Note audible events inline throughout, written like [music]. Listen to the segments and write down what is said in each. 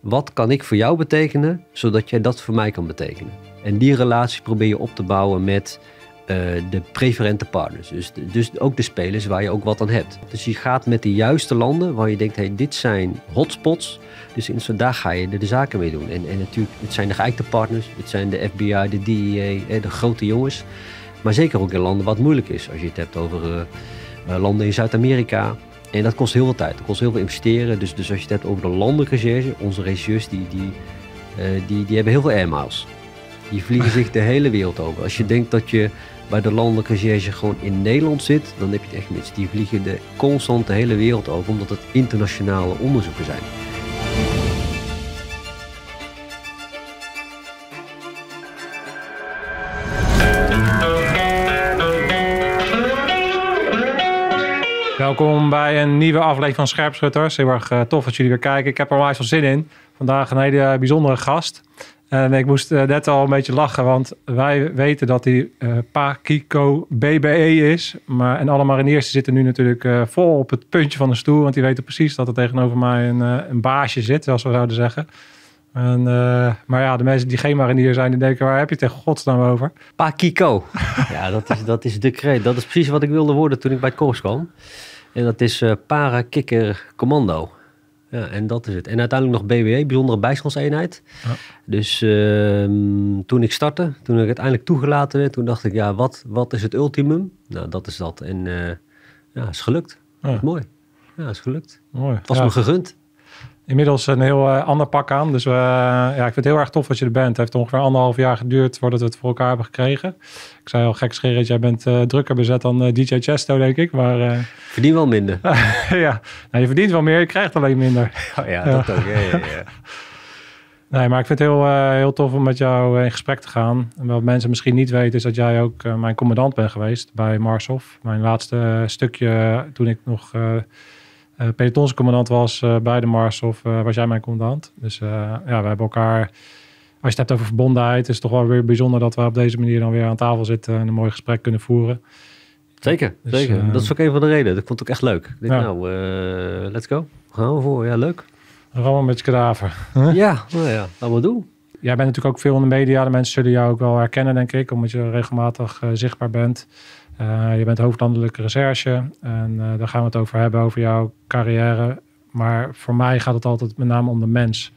Wat kan ik voor jou betekenen, zodat jij dat voor mij kan betekenen? En die relatie probeer je op te bouwen met eh, de preferente partners. Dus, dus ook de spelers waar je ook wat aan hebt. Dus je gaat met de juiste landen waar je denkt, hey, dit zijn hotspots. Dus in, daar ga je er de zaken mee doen. En, en natuurlijk, het zijn de geëikte partners. Het zijn de FBI, de DEA, de grote jongens. Maar zeker ook in landen wat moeilijk is. Als je het hebt over eh, eh, landen in Zuid-Amerika, en dat kost heel veel tijd, dat kost heel veel investeren. Dus, dus als je het hebt over de landelijke recherche, onze regisseurs die, die, eh, die, die hebben heel veel airmiles. Die vliegen [laughs] zich de hele wereld over. Als je denkt dat je bij de landelijke recherche gewoon in Nederland zit, dan heb je het echt mis. Die vliegen de constant de hele wereld over, omdat het internationale onderzoeken zijn. welkom bij een nieuwe aflevering van Scherpschutters. Heel erg eh, tof dat jullie weer kijken. Ik heb er onwijs veel zin in. Vandaag een hele bijzondere gast. En ik moest eh, net al een beetje lachen, want wij weten dat hij uh, eh, Pakiko BBE is. Maar, en alle mariniers zitten nu natuurlijk vol op het puntje van de stoel. Want die weten precies dat er tegenover mij een, een baasje zit, zoals we zouden zeggen. En, maar ja, de mensen die geen marinier zijn, die denken, waar heb je het tegen godsnaam over? Pakiko. ja, dat is, dat is de creed. Dat is precies wat ik wilde worden toen ik bij het korps kwam. En dat is uh, para kikker commando. Ja, en dat is het. En uiteindelijk nog BWE, bijzondere bijstandseenheid. Ja. Dus ehm, toen ik startte, toen ik uiteindelijk toegelaten werd, toen dacht ik, ja, wat, wat is het ultimum? Nou, dat is dat. En uh, ja, is gelukt. mooi. Ja, is gelukt. Mooi. Het was me gegund inmiddels een heel eh, ander pak aan. Dus eh, ja, ik vind het heel erg tof dat je er bent. Het heeft ongeveer anderhalf jaar geduurd voordat we het voor elkaar hebben gekregen. Ik zei al gek scheren, jij bent eh, drukker bezet dan DJ Chesto, denk ik. Maar, verdien wel minder. [laughs] ja, nou, je verdient wel meer, je krijgt alleen minder. Oh, [laughs] ja, dat ook. [laughs] Nee, maar ik vind het heel, heel tof om met jou in gesprek te gaan. En wat mensen misschien niet weten is dat jij ook mijn commandant bent geweest bij Marshof. Mijn laatste stukje toen ik nog uh, eh, pelotonscommandant commandant was eh, bij de Mars of eh, was jij mijn commandant. Dus ja, we hebben elkaar, als je het hebt over verbondenheid, is het toch wel weer bijzonder dat we op deze manier dan weer aan tafel zitten en een mooi gesprek kunnen voeren. Zeker, dus, zeker. dat is ook een van de redenen. Dat vond ik echt leuk. nou, let's go. Gaan we voor. Ja, leuk. Rammen met kadaver. [laughs] ja, nou ja, dat we doen. Jij bent natuurlijk ook veel in de media. De mensen zullen jou ook wel herkennen, denk ik, omdat je regelmatig zichtbaar bent. Eh, je bent hoofdlandelijke recherche en eh, daar gaan we het over hebben, over jouw carrière. Maar voor mij gaat het altijd met name om de mens.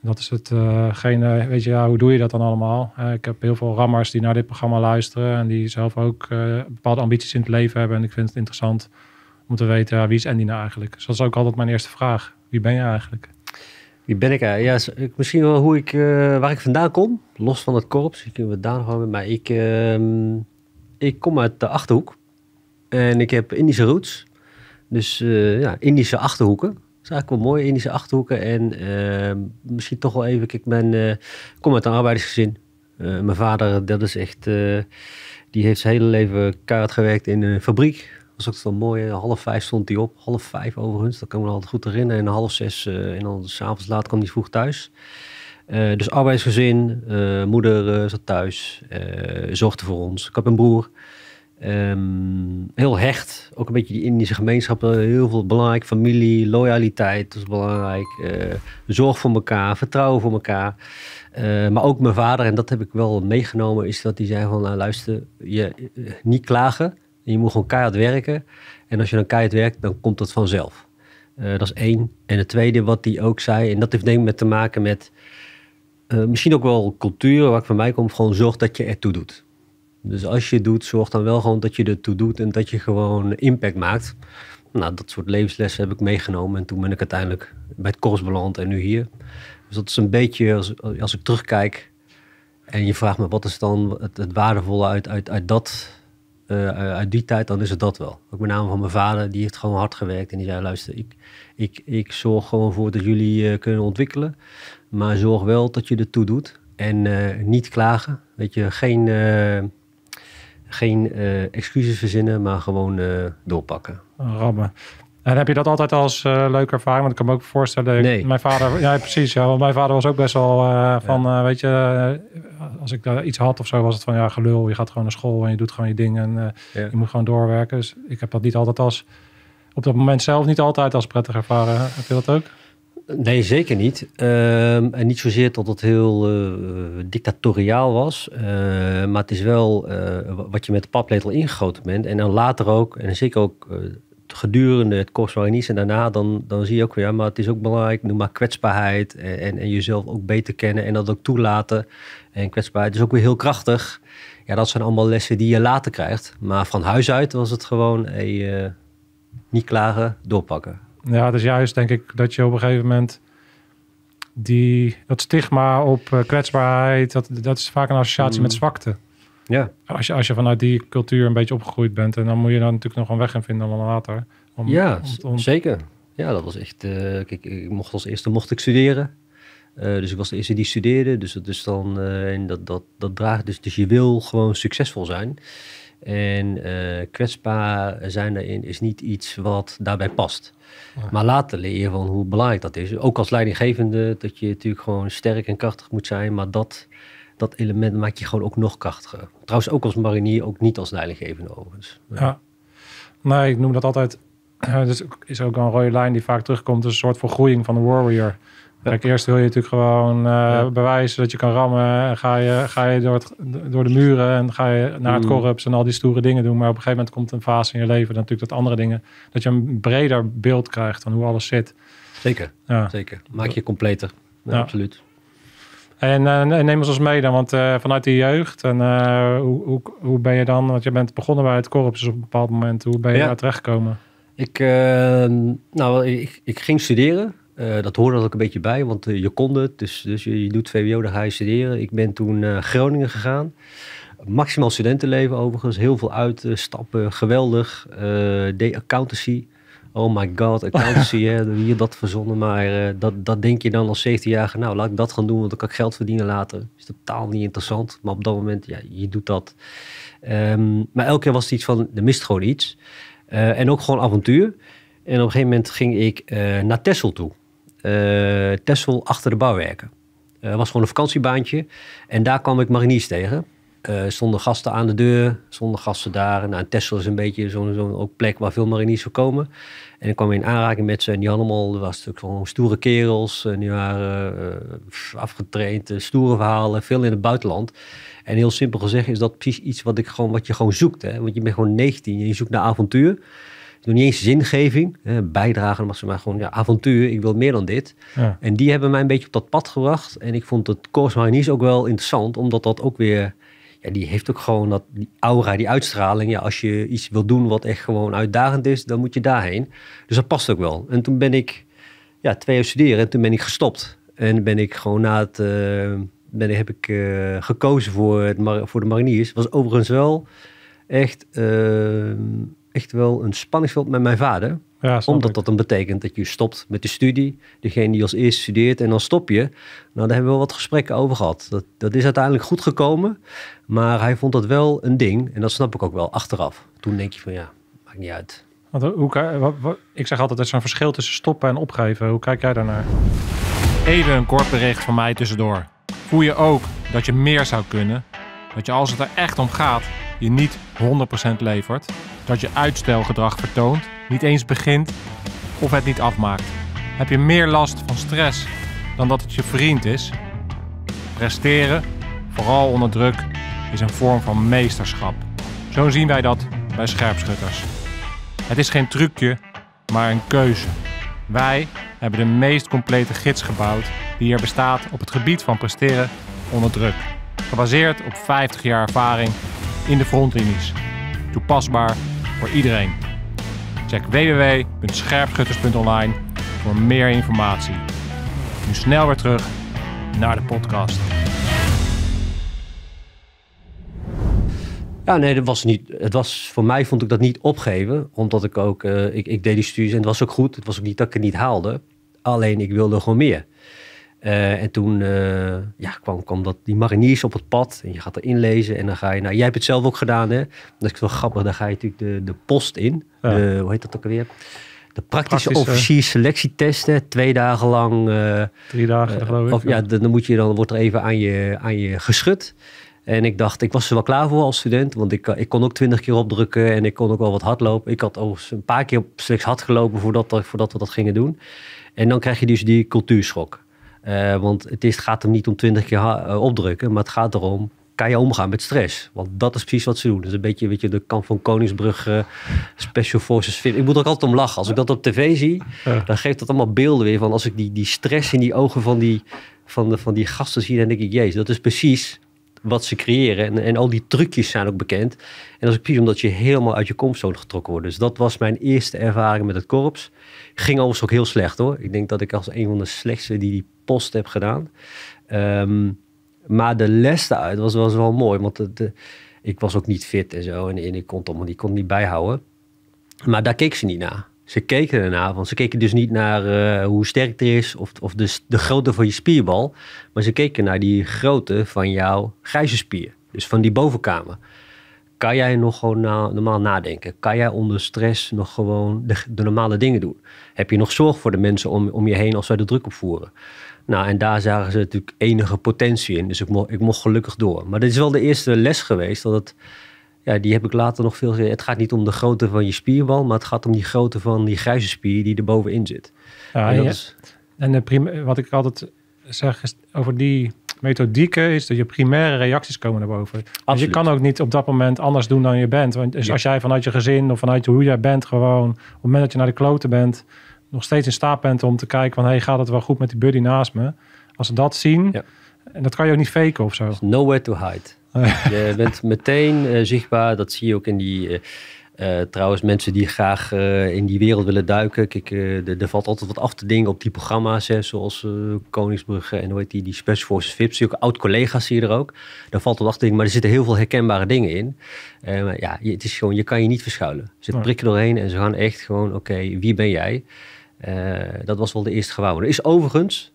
Dat is hetgene, eh, uh, weet je, ja, hoe doe je dat dan allemaal? ik heb heel veel rammers die naar dit programma luisteren en die zelf ook bepaalde ambities in het leven hebben. En ik vind het interessant om te weten, wie is Andy nou eigenlijk? Dus dat is ook altijd mijn eerste vraag. Wie ben je eigenlijk? Wie ben ik eigenlijk? Ja, misschien wel hoe ik, waar ik vandaan kom, los van het korps. Ik kunnen we daar nog mee, maar ik... Ehm, ik kom uit de Achterhoek. En ik heb Indische roots. Dus eh, ja, Indische Achterhoeken. Dat is eigenlijk wel mooie Indische Achterhoeken. En ehm, misschien toch wel even... Eh, ik ben, kom uit een arbeidersgezin. Eh, mijn vader, dat is echt... die heeft zijn hele leven keihard gewerkt in een fabriek. Dat was ook wel mooi. Half vijf stond hij op. Half vijf overigens, dat kan ik me altijd goed herinneren. En half zes en dan s'avonds laat kwam hij vroeg thuis. Eh, dus arbeidsgezin, eh, moeder eh, zat thuis, zorgde voor ons. Ik heb een broer. Ehm, heel hecht, ook een beetje die Indische gemeenschap heel veel belangrijk. Familie, loyaliteit, dat is belangrijk. zorg voor elkaar, vertrouwen voor elkaar. maar ook mijn vader, en dat heb ik wel meegenomen, is dat hij zei van nou, luister, je, niet klagen. Je moet gewoon keihard werken. En als je dan keihard werkt, dan komt dat vanzelf. dat is één. En het tweede wat hij ook zei, en dat heeft met te maken met eh, misschien ook wel cultuur, waar ik van mij kom, gewoon zorg dat je ertoe doet. Dus als je doet, zorg dan wel gewoon dat je ertoe doet en dat je gewoon impact maakt. Nou, dat soort levenslessen heb ik meegenomen en toen ben ik uiteindelijk bij het korps beland en nu hier. Dus dat is een beetje, als, als ik terugkijk en je vraagt me wat is dan het, waardevolle uit, uit, uit dat eh, uit die tijd, dan is het dat wel. Ook met name van mijn vader, die heeft gewoon hard gewerkt en die zei: luister, ik, ik, ik zorg gewoon voor dat jullie eh, kunnen ontwikkelen. Maar zorg wel dat je er toe doet. En eh, niet klagen. Weet je, geen, eh, geen eh, excuses verzinnen, maar gewoon doorpakken. Rammen. En heb je dat altijd als leuke ervaring? Want ik kan me ook voorstellen. Nee. Mijn vader, ja, precies. Ja, want mijn vader was ook best wel van, weet je, als ik daar iets had of zo, was het van ja, gelul. Je gaat gewoon naar school en je doet gewoon je dingen. En je moet gewoon doorwerken. Dus ik heb dat niet altijd als, op dat moment zelf niet altijd als prettig ervaren. Heb je dat ook? Nee, zeker niet. Ehm, en niet zozeer dat het heel eh, dictatoriaal was. Eh, maar het is wel eh, wat je met de papletel ingegoten bent. En dan later ook, en zeker ook gedurende het Kosovo-Nice en daarna, dan, dan zie je ook weer, ja, maar het is ook belangrijk, noem maar kwetsbaarheid en, en, jezelf ook beter kennen en dat ook toelaten. En kwetsbaarheid is ook weer heel krachtig. Ja, dat zijn allemaal lessen die je later krijgt. Maar van huis uit was het gewoon, niet klagen, doorpakken. Ja, dus juist denk ik dat je op een gegeven moment die, dat stigma op eh, kwetsbaarheid, dat, dat is vaak een associatie met mm. zwakte. Ja. Als je, als je vanuit die cultuur een beetje opgegroeid bent, en dan moet je dan natuurlijk nog een weg in vinden later. Om, ja, zeker. Ja, dat was echt. Eh, kijk, ik mocht als eerste mocht ik studeren. Eh, dus ik was de eerste die studeerde. Dus, dat is dan, en dat, dat, dat draagt dus, dus je wil gewoon succesvol zijn. En kwetsbaar zijn daarin is niet iets wat daarbij past. Maar later leer je van hoe belangrijk dat is. Ook als leidinggevende, dat je natuurlijk gewoon sterk en krachtig moet zijn. Maar dat, dat element maakt je gewoon ook nog krachtiger. Trouwens, ook als marinier, ook niet als leidinggevende overigens. Ja. Nee, ik noem dat altijd. [clears throat] Dus is ook een rode lijn die vaak terugkomt. Dus een soort vergroeiing van de warrior. Kijk, eerst wil je natuurlijk gewoon uh, bewijzen dat je kan rammen. Ga je, ga je door, door de muren en ga je naar het korps mm. en al die stoere dingen doen. Maar op een gegeven moment komt een fase in je leven dat natuurlijk dat andere dingen... dat je een breder beeld krijgt van hoe alles zit. Zeker, ja. zeker. Maak je completer. Ja, Absoluut. En, eh, neem ons als mee dan, want eh, vanuit die jeugd, en, hoe, hoe, hoe, ben je dan, want je bent begonnen bij het korps op een bepaald moment, hoe ben je daar terechtgekomen? Ik, nou, ik, ik ging studeren eh, dat hoorde er ook een beetje bij, want eh, je kon het. Dus, dus je, doet VWO, dan ga je studeren. Ik ben toen Groningen gegaan. Maximaal studentenleven overigens. Heel veel uitstappen, geweldig. Eh, de accountancy. Oh my god, accountancy, [laughs] hè, hier dat verzonnen. Maar dat, dat denk je dan als 17-jarige, nou laat ik dat gaan doen, want dan kan ik geld verdienen later. is totaal niet interessant, maar op dat moment, ja, je doet dat. Ehm, maar elke keer was het iets van, er mist gewoon iets. en ook gewoon avontuur. En op een gegeven moment ging ik naar Tessel toe uh, Tessel achter de bouwwerken. Het eh, was gewoon een vakantiebaantje. En daar kwam ik mariniers tegen. Uh, stonden gasten aan de deur, stonden gasten daar. Nou, Tessel is een beetje zo'n zo plek waar veel mariniers voor komen. En ik kwam in aanraking met ze en die allemaal, er was natuurlijk gewoon stoere kerels. En die waren afgetraind, stoere verhalen, veel in het buitenland. En heel simpel gezegd is dat precies iets wat, ik gewoon, wat je gewoon zoekt. Hè? Want je bent gewoon 19 en je zoekt naar avontuur nog niet eens zingeving, bijdragen, bijdragen, maar ze maar gewoon ja, avontuur. Ik wil meer dan dit. Ja. En die hebben mij een beetje op dat pad gebracht. En ik vond het Koos ook wel interessant, omdat dat ook weer. Ja, die heeft ook gewoon dat, die aura, die uitstraling. Ja, als je iets wil doen wat echt gewoon uitdagend is, dan moet je daarheen. Dus dat past ook wel. En toen ben ik ja, twee jaar studeren en toen ben ik gestopt. En ben ik gewoon na het. Uh, ben, heb ik eh, gekozen voor, het, voor de mariniers. Was overigens wel echt. Ehm, echt wel een spanningsveld met mijn vader. Ja, omdat dat dan betekent dat je stopt met de studie. Degene die als eerste studeert en dan stop je. Nou, daar hebben we wel wat gesprekken over gehad. Dat, dat is uiteindelijk goed gekomen. Maar hij vond dat wel een ding. En dat snap ik ook wel achteraf. Toen denk je van ja, maakt niet uit. wat, eh, ik zeg altijd, er is een verschil tussen stoppen en opgeven. Hoe kijk jij daarnaar? Even een kort bericht van mij tussendoor. Voel je ook dat je meer zou kunnen? Dat je als het er echt om gaat, je niet 100% levert? dat je uitstelgedrag vertoont, niet eens begint of het niet afmaakt? Heb je meer last van stress dan dat het je vriend is? Presteren, vooral onder druk, is een vorm van meesterschap. Zo zien wij dat bij scherpschutters. Het is geen trucje, maar een keuze. Wij hebben de meest complete gids gebouwd die er bestaat op het gebied van presteren onder druk. Gebaseerd op 50 jaar ervaring in de frontlinies. Toepasbaar voor iedereen. Check www.scherpschutters.online voor meer informatie. Nu snel weer terug naar de podcast. Ja, nee, dat was niet. Het was voor mij vond ik dat niet opgeven, omdat ik ook eh, ik, ik deed die studies en het was ook goed. Het was ook niet dat ik het niet haalde. Alleen ik wilde gewoon meer. Eh, en toen eh, ja, kwam, kwam dat, die mariniers op het pad. En je gaat erin lezen. En dan ga je. Nou, jij hebt het zelf ook gedaan, hè? Dat is wel grappig. Dan ga je natuurlijk de, de post in. De, hoe heet dat ook alweer? De praktische, eh, officier selectietesten, Twee dagen lang. Drie dagen, geloof ik. Of, ja, dan, moet je, dan wordt er even aan je, aan je geschud. En ik dacht, ik was er wel klaar voor als student. Want ik, ik kon ook twintig keer opdrukken en ik kon ook wel wat hardlopen. Ik had al een paar keer op slechts hard gelopen voordat, voordat we dat gingen doen. En dan krijg je dus die cultuurschok. Eh, want het is, gaat hem niet om twintig keer eh, opdrukken, maar het gaat erom kan je omgaan met stress? Want dat is precies wat ze doen. Dus een beetje weet je, de kamp van Koningsbrug, Special Forces film. Ik moet er ook altijd om lachen. Als ik dat op tv zie, dan geeft dat allemaal beelden weer van als ik die, die stress in die ogen van die, van, van die gasten zie, dan denk ik, jezus, dat is precies wat ze creëren. En, en al die trucjes zijn ook bekend. En dat is precies omdat je helemaal uit je comfortzone getrokken wordt. Dus dat was mijn eerste ervaring met het korps. Ging overigens ook heel slecht hoor. Ik denk dat ik als een van de slechtste die die post heb gedaan. Ehm, maar de les daaruit was, was wel mooi. Want ik was ook niet fit en zo. En, ik kon het allemaal niet, kon niet bijhouden. Maar daar keek ze niet naar. Ze keken ernaar, want ze keken dus niet naar eh, hoe sterk er is of, of de, de grootte van je spierbal. Maar ze keken naar die grootte van jouw grijze spier. Dus van die bovenkamer. Kan jij nog gewoon normaal nadenken? Kan jij onder stress nog gewoon de, de, normale dingen doen? Heb je nog zorg voor de mensen om, om je heen als wij de druk opvoeren? Nou, en daar zagen ze natuurlijk enige potentie in. Dus ik, ik mocht gelukkig door. Maar dit is wel de eerste les geweest dat het ja, die heb ik later nog veel. Het gaat niet om de grootte van je spierbal, maar het gaat om die grootte van die grijze spier die er bovenin zit. Ja, en, ja. en eh, prima, wat ik altijd zeg is over die methodieken is dat je primaire reacties komen naar boven. Dus je kan ook niet op dat moment anders doen dan je bent. Want dus als jij vanuit je gezin of vanuit hoe jij bent gewoon... op het moment dat je naar de kloten bent... nog steeds in staat bent om te kijken van... hey, gaat het wel goed met die buddy naast me? Als ze dat zien... Ja. En dat kan je ook niet faken of zo. There's nowhere to hide. [laughs] Je bent meteen eh, zichtbaar. Dat zie je ook in die. Eh, eh, trouwens, mensen die graag in die wereld willen duiken. Kijk, er, valt altijd wat af te dingen op die programma's. zoals Koningsbrugge en hoe heet die, die Special Forces VIPs. Zie ook oud-collega's zie je er ook. Daar valt wat af te dingen, maar er zitten heel veel herkenbare dingen in. maar ja, je, het is gewoon, je kan je niet verschuilen. Ze zitten prikken doorheen en ze gaan echt gewoon, oké, wie ben jij? dat was wel de eerste gewauw. Er is overigens,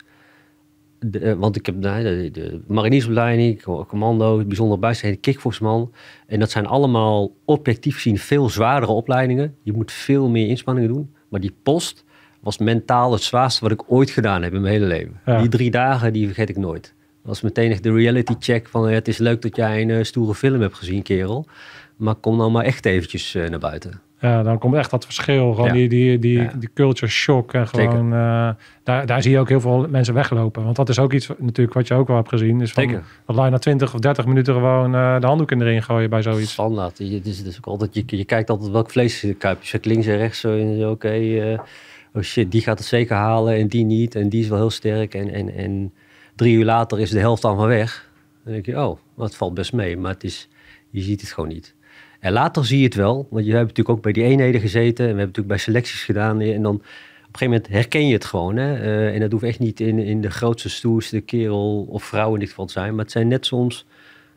eh, want ik heb de, de, de mariniersopleiding, commando, bijzonder bijstand, kickboxman. En dat zijn allemaal objectief gezien veel zwaardere opleidingen. Je moet veel meer inspanningen doen. Maar die post was mentaal het zwaarste wat ik ooit gedaan heb in mijn hele leven. Die drie dagen, die vergeet ik nooit. Dat was meteen echt de reality check van eh, het is leuk dat jij een eh, stoere film hebt gezien, kerel. Maar kom nou maar echt eventjes naar buiten. Ja, dan komt echt dat verschil. Gewoon die, die, die, die culture shock. En gewoon, eh, daar, daar zie je ook heel veel mensen weglopen. Want dat is ook iets natuurlijk wat je ook wel hebt gezien. Is van, Zeker. Dat na 20 of 30 minuten gewoon eh, de handdoek in de ring gooien bij zoiets. Standaard. Je, dus, dus ook altijd, je, je kijkt altijd welk vlees je kuipt. Je links en rechts zo. Oké, okay, eh, oh shit, die gaat het zeker halen en die niet. En die is wel heel sterk. En, en, en drie uur later is de helft van weg. Dan denk je, oh, dat valt best mee. Maar het is, je ziet het gewoon niet. En later zie je het wel, want je hebt natuurlijk ook bij die eenheden gezeten en we hebben natuurlijk bij selecties gedaan. En dan op een gegeven moment herken je het gewoon. Hè? Eh, en dat hoeft echt niet in, in de grootste, stoerste kerel of vrouw in dit geval te zijn. Maar het zijn net soms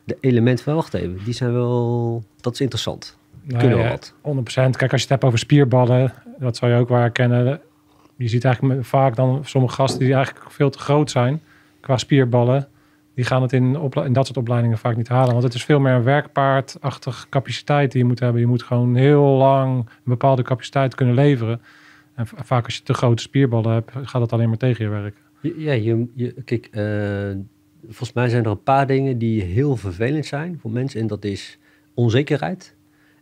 de elementen van wacht even, die zijn wel, dat is interessant. Nou Kunnen ja, wel 100%. Kijk, als je het hebt over spierballen, dat zou je ook wel herkennen. Je ziet eigenlijk vaak dan sommige gasten die eigenlijk veel te groot zijn qua spierballen die gaan het in, dat soort opleidingen vaak niet halen. Want het is veel meer een werkpaardachtige capaciteit die je moet hebben. Je moet gewoon heel lang een bepaalde capaciteit kunnen leveren. En vaak als je te grote spierballen hebt, gaat dat alleen maar tegen je werken. Ja, je, je eh, volgens mij zijn er een paar dingen die heel vervelend zijn voor mensen. En dat is onzekerheid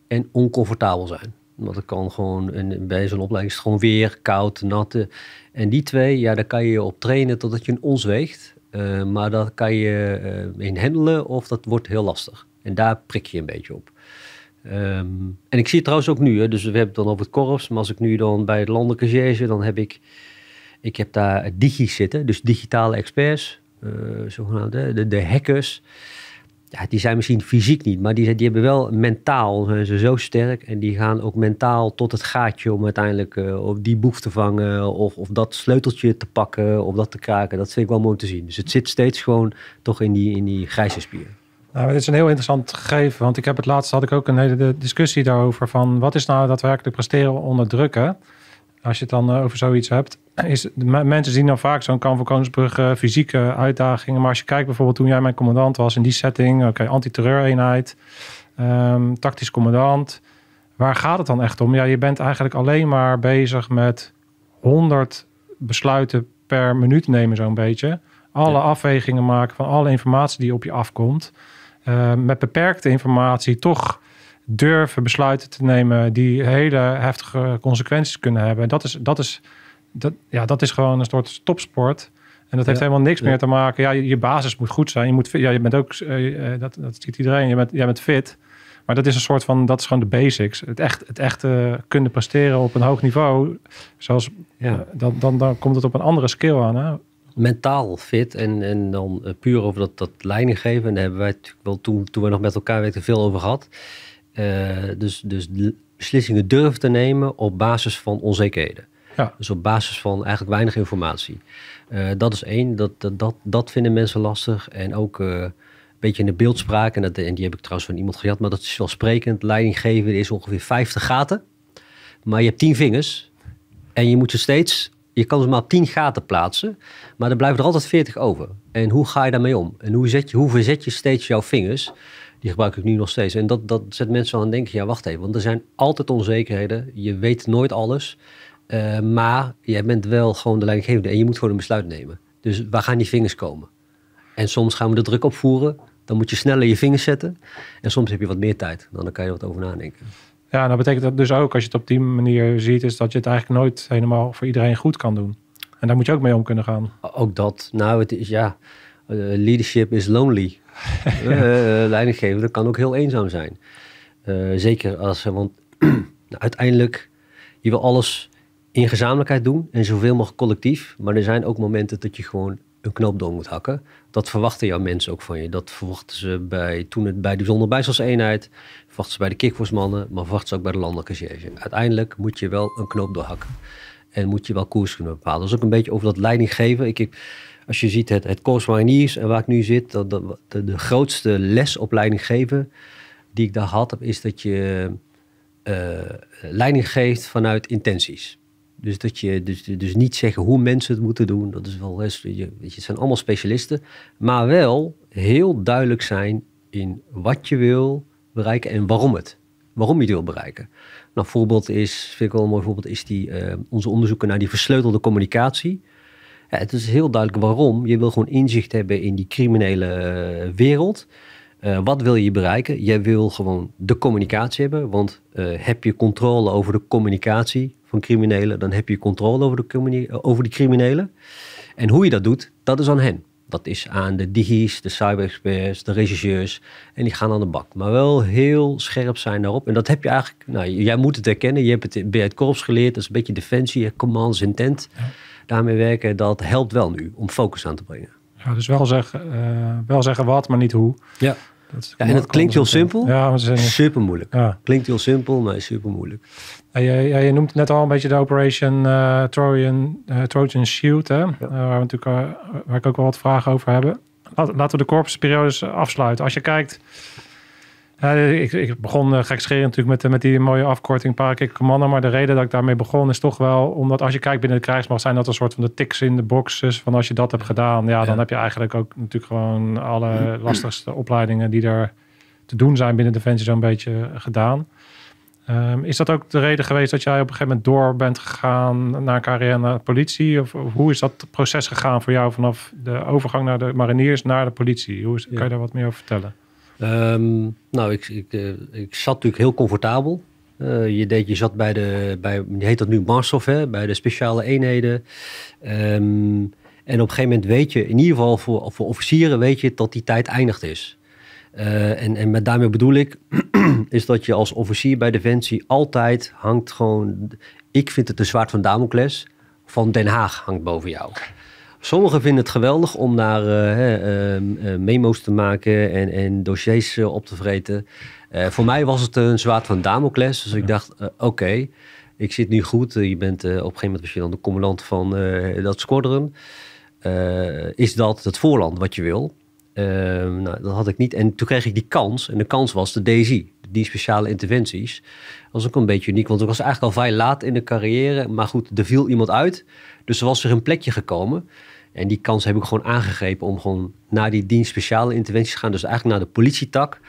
en oncomfortabel zijn. Want het kan gewoon, een, bij zo'n opleiding is het gewoon weer koud, natte. En die twee, ja, daar kan je je op trainen totdat je een ons weegt. Eh, maar dat kan je uh, in handelen of dat wordt heel lastig. En daar prik je een beetje op. Ehm, en ik zie het trouwens ook nu, hè, dus we hebben het dan over het korps. Maar als ik nu dan bij het landelijke zit, dan heb ik, ik heb daar digi zitten. Dus digitale experts, uh, eh, zogenaamde, de, de hackers ja, die zijn misschien fysiek niet, maar die, die hebben wel mentaal, eh, zijn ze zo sterk. En die gaan ook mentaal tot het gaatje om uiteindelijk eh, op die boef te vangen. Of, of dat sleuteltje te pakken, of dat te kraken. Dat vind ik wel mooi te zien. Dus het zit steeds gewoon toch in die, in die grijze spieren. Nou, dit is een heel interessant gegeven, want ik heb het laatst had ik ook een hele discussie daarover van wat is nou daadwerkelijk presteren onder drukken als je het dan eh, over zoiets hebt, is, mensen zien dan vaak zo'n Kamp van Koningsbrug eh, fysieke uitdagingen. Maar als je kijkt bijvoorbeeld toen jij mijn commandant was in die setting, oké, okay, antiterreureenheid, ehm, tactisch commandant. Waar gaat het dan echt om? Ja, je bent eigenlijk alleen maar bezig met 100 besluiten per minuut nemen, zo'n beetje. Alle afwegingen maken van alle informatie die op je afkomt. Ehm, met beperkte informatie toch durven besluiten te nemen die hele heftige consequenties kunnen hebben. En dat is, dat is, dat, ja, dat is gewoon een soort topsport. En dat heeft helemaal niks meer te maken. Ja, je, basis moet goed zijn. Je, moet, ja, je bent ook, eh, eh, dat, dat ziet iedereen, je bent, jij bent fit. Maar dat is een soort van, dat is gewoon de basics. Het echt, het echte kunnen presteren op een hoog niveau, zoals, ja. Eh, dan, dan, dan komt het op een andere skill aan. Hè? Mentaal fit en, en dan puur over dat, dat leidinggeven. En daar hebben wij natuurlijk wel toen, toen we nog met elkaar weten veel over gehad. Eh, dus, dus beslissingen durven te nemen op basis van onzekerheden. Ja. Dus op basis van eigenlijk weinig informatie. Eh, dat is één, dat, dat, dat vinden mensen lastig. En ook eh, een beetje in de beeldspraak, en, dat, en die heb ik trouwens van iemand gehad, maar dat is wel sprekend. Leidinggeven is ongeveer 50 gaten, maar je hebt 10 vingers. En je moet ze steeds, je kan ze maar 10 gaten plaatsen, maar er blijven er altijd 40 over. En hoe ga je daarmee om? En hoe, zet je, hoe verzet je steeds jouw vingers? die gebruik ik nu nog steeds. En dat, dat zet mensen aan denken, ja wacht even, want er zijn altijd onzekerheden. Je weet nooit alles. Eh, maar jij bent wel gewoon de leidinggevende en je moet gewoon een besluit nemen. Dus waar gaan die vingers komen? En soms gaan we de druk opvoeren. Dan moet je sneller je vingers zetten. En soms heb je wat meer tijd. Nou, dan kan je wat over nadenken. Ja, dat nou betekent dat dus ook, als je het op die manier ziet, is dat je het eigenlijk nooit helemaal voor iedereen goed kan doen. En daar moet je ook mee om kunnen gaan. Ook dat. Nou, het is ja, eh, leadership is lonely. [laughs] Eh, leidinggevende kan ook heel eenzaam zijn. Eh, zeker als, eh, want [clears throat] uiteindelijk, je wil alles in gezamenlijkheid doen en zoveel mogelijk collectief. Maar er zijn ook momenten dat je gewoon een knoop door moet hakken. Dat verwachten jouw mensen ook van je. Dat verwachten ze bij, toen het bij de bijzondere eenheid, verwachten ze bij de kickforce-mannen, maar verwachten ze ook bij de landelijke siège. Uiteindelijk moet je wel een knoop doorhakken. En moet je wel koers kunnen bepalen. Dat is ook een beetje over dat leidinggeven als je ziet het, het Corps Mariniers en waar ik nu zit, dat, de, de, grootste lesopleiding geven die ik daar had, is dat je eh, leiding geeft vanuit intenties. Dus, dat je, dus, dus niet zeggen hoe mensen het moeten doen. Dat is wel rest. Je, weet je, het zijn allemaal specialisten. Maar wel heel duidelijk zijn in wat je wil bereiken en waarom het. Waarom je het wil bereiken. Nou, voorbeeld is, vind ik wel een mooi voorbeeld, is die, eh, onze onderzoeken naar die versleutelde communicatie. Ja, het is heel duidelijk waarom. Je wil gewoon inzicht hebben in die criminele eh, wereld. Eh, wat wil je bereiken? Jij wil gewoon de communicatie hebben. Want eh, heb je controle over de communicatie van criminelen, dan heb je controle over, de over die criminelen. En hoe je dat doet, dat is aan hen. Dat is aan de digi's, de cyber-experts, de regisseurs. En die gaan aan de bak. Maar wel heel scherp zijn daarop. En dat heb je eigenlijk... Nou, jij moet het herkennen. Je hebt het bij het korps geleerd. Dat is een beetje defensie, commands, intent daarmee werken, dat helpt wel nu om focus aan te brengen. Ja, dus wel zeggen, eh, wel zeggen wat, maar niet hoe. Ja. Dat ja, en het klinkt heel simpel, ja, maar super moeilijk. Ja. Klinkt heel simpel, maar is super moeilijk. je, je noemt net al een beetje de Operation eh, Trojan, uh, Trojan Shield, hè? waar, we natuurlijk, waar ik ook wel wat vragen over hebben. Laten we de korpsperiodes afsluiten. Als je kijkt ja, ik, ik begon uh, eh, gekscherend natuurlijk met, eh, met die mooie afkorting Parakik Commando. Maar de reden dat ik daarmee begon is toch wel omdat als je kijkt binnen de krijgsmacht zijn dat een soort van de ticks in de boxes van als je dat hebt gedaan, ja, dan heb je eigenlijk ook natuurlijk gewoon alle lastigste opleidingen die er te doen zijn binnen Defensie zo'n beetje eh, gedaan. Ehm, is dat ook de reden geweest dat jij op een gegeven moment door bent gegaan naar carrière naar de politie? Of, hoe is dat proces gegaan voor jou vanaf de overgang naar de mariniers naar de politie? Hoe is, Kan je daar wat meer over vertellen? Ehm, nou, ik, ik, eh, ik zat natuurlijk heel comfortabel. Eh, je, deed, je zat bij de, bij, heet dat nu Marsof, hè, bij de speciale eenheden. Ehm, en op een gegeven moment weet je, in ieder geval voor, voor officieren, weet je dat die tijd eindigd is. Eh, en, en met daarmee bedoel ik, [clears throat] is dat je als officier bij Defensie altijd hangt gewoon, ik vind het de zwaard van Damocles, van Den Haag hangt boven jou. Sommigen vinden het geweldig om naar eh, ehm, eh, memo's te maken en, en dossiers eh, op te vreten. voor mij was het een zwaard van Damocles. Dus ik dacht, oké. ik zit nu goed. Je bent op een gegeven moment was je dan de commandant van dat squadron. is dat het voorland wat je wil? Ehm, nou, dat had ik niet. En toen kreeg ik die kans. En de kans was de DSI, die speciale interventies. was ook een beetje uniek, want ik was eigenlijk al vrij laat in de carrière. Maar goed, er viel iemand uit. Dus er was er een plekje gekomen. En die kans heb ik gewoon aangegrepen om gewoon naar die dienst speciale interventies te gaan. Dus eigenlijk naar de politietak.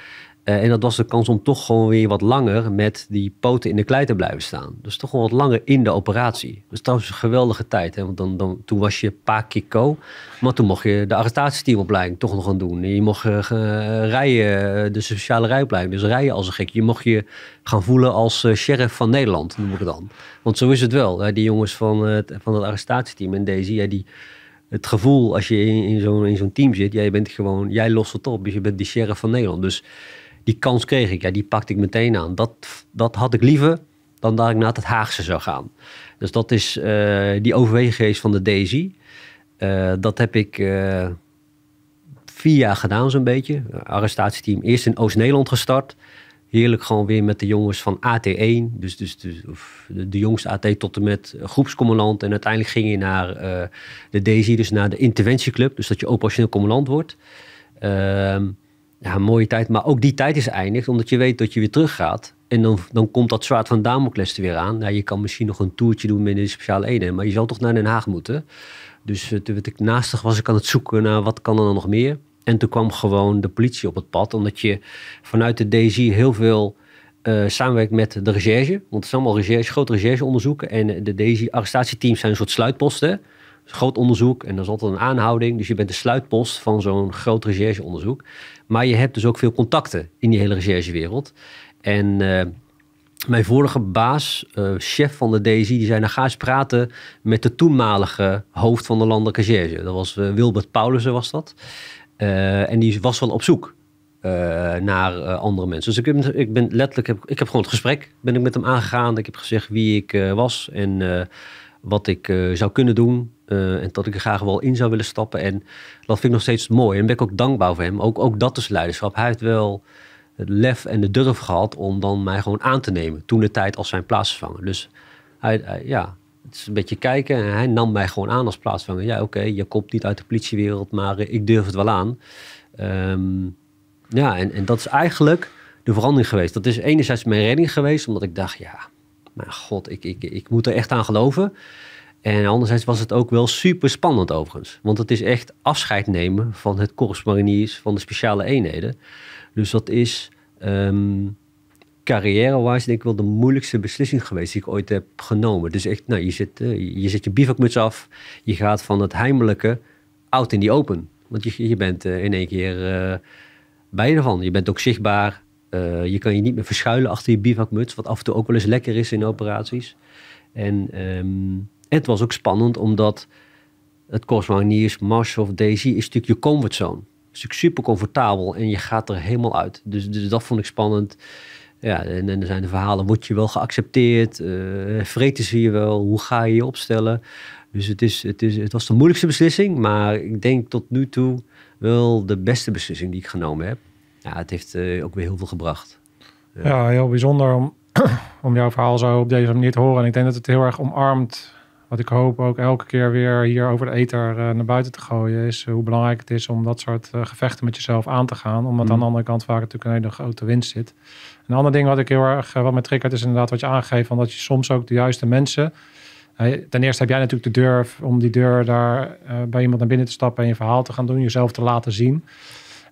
Eh, en dat was de kans om toch gewoon weer wat langer met die poten in de klei te blijven staan. Dus toch gewoon wat langer in de operatie. Dus dat was een geweldige tijd. Hè? Want dan, dan, toen was je pa kikko. Maar toen mocht je de arrestatieteamopleiding toch nog gaan doen. Je mocht uh, rijden, de sociale rijopleiding. Dus rijden als een gek. Je mocht je gaan voelen als sheriff van Nederland, noem ik het dan. Want zo is het wel. Die jongens van, van het arrestatieteam en deze, ja, die het gevoel als je in, in zo'n team zit, jij bent gewoon, jij lost het op. Dus je bent de sheriff van Nederland. Dus die kans kreeg ik, ja, die pakte ik meteen aan. Dat, dat had ik liever dan dat ik naar het Haagse zou gaan. Dus dat is eh, die overweging van de Daisy. Eh, dat heb ik eh, vier jaar gedaan, zo'n beetje. Arrestatieteam eerst in Oost-Nederland gestart heerlijk gewoon weer met de jongens van AT1. Dus, dus, dus de, de, jongste AT tot en met groepscommandant. En uiteindelijk ging je naar eh, de DZ, dus naar de interventieclub. Dus dat je operationeel commandant wordt. Ehm, ja, mooie tijd. Maar ook die tijd is eindigd omdat je weet dat je weer teruggaat. En dan, dan komt dat zwaard van Damocles er weer aan. Nou, je kan misschien nog een toertje doen binnen de speciale eenheid. Maar je zal toch naar Den Haag moeten. Dus eh, ik naastig was ik aan het zoeken naar wat kan er dan nog meer en toen kwam gewoon de politie op het pad, omdat je vanuit de DZ heel veel eh, samenwerkt met de recherche. Want het zijn allemaal recherche, grote rechercheonderzoeken. En eh, de DZ arrestatieteams zijn een soort sluitposten. groot onderzoek en dat is altijd een aanhouding. Dus je bent de sluitpost van zo'n groot rechercheonderzoek. Maar je hebt dus ook veel contacten in die hele recherchewereld. En eh, mijn vorige baas, chef van de DSI, die zei: nou ga eens praten met de toenmalige hoofd van de landelijke recherche. Dat was Wilbert Paulussen, was dat. Eh, en die was wel op zoek eh, naar eh, andere mensen. Dus ik, ik ben letterlijk, heb, ik heb gewoon het gesprek ben ik met hem aangegaan. Ik heb gezegd wie ik was en wat ik zou kunnen doen. en dat ik er graag wel in zou willen stappen. En dat vind ik nog steeds mooi. En ben ik ook dankbaar voor hem. Ook, ook dat is leiderschap. Hij heeft wel het lef en de durf gehad om dan mij gewoon aan te nemen. Toen de tijd als zijn plaatsvervanger. Dus hij, hij ja, een beetje kijken. En hij nam mij gewoon aan als plaatsvanger. Ja, oké, je komt niet uit de politiewereld, maar ik durf het wel aan. Ehm, ja, en, en dat is eigenlijk de verandering geweest. Dat is enerzijds mijn redding geweest, omdat ik dacht, ja, mijn god, ik, ik, ik moet er echt aan geloven. En anderzijds was het ook wel super spannend overigens. Want het is echt afscheid nemen van het korps mariniers, van de speciale eenheden. Dus dat is... Ehm, carrière-wise denk ik wel de moeilijkste beslissing geweest die ik ooit heb genomen. Dus echt, nou, je eh, je, zet je bivakmuts af. Je gaat van het heimelijke out in die open. Want je, je bent eh, in één keer uh, bij ervan. Je bent ook zichtbaar. je kan je niet meer verschuilen achter je bivakmuts. Wat af en toe ook wel eens lekker is in operaties. En ehm, het was ook spannend omdat het Cosmoniers, Mars of Daisy is natuurlijk je comfortzone. Het is natuurlijk super comfortabel en je gaat er helemaal uit. dus, dus dat vond ik spannend. Ja, en, en er zijn de verhalen, word je wel geaccepteerd? Uh, vreten ze je wel? Hoe ga je je opstellen? Dus het, is, het, is, het was de moeilijkste beslissing, maar ik denk tot nu toe wel de beste beslissing die ik genomen heb. Ja, het heeft eh, ook weer heel veel gebracht. Ja, ja heel bijzonder om, [clears throat] om jouw verhaal zo op deze manier te horen. En ik denk dat het heel erg omarmt wat ik hoop ook elke keer weer hier over de ether eh, naar buiten te gooien, is hoe belangrijk het is om dat soort gevechten met jezelf aan te gaan. Omdat aan de mm. andere kant vaak natuurlijk een hele grote winst zit. Een ander ding wat ik heel erg eh, wat me triggert is inderdaad wat je aangeeft. Van dat je soms ook de juiste mensen. Eh, ten eerste heb jij natuurlijk de durf om die deur daar eh, bij iemand naar binnen te stappen en je verhaal te gaan doen, jezelf te laten zien.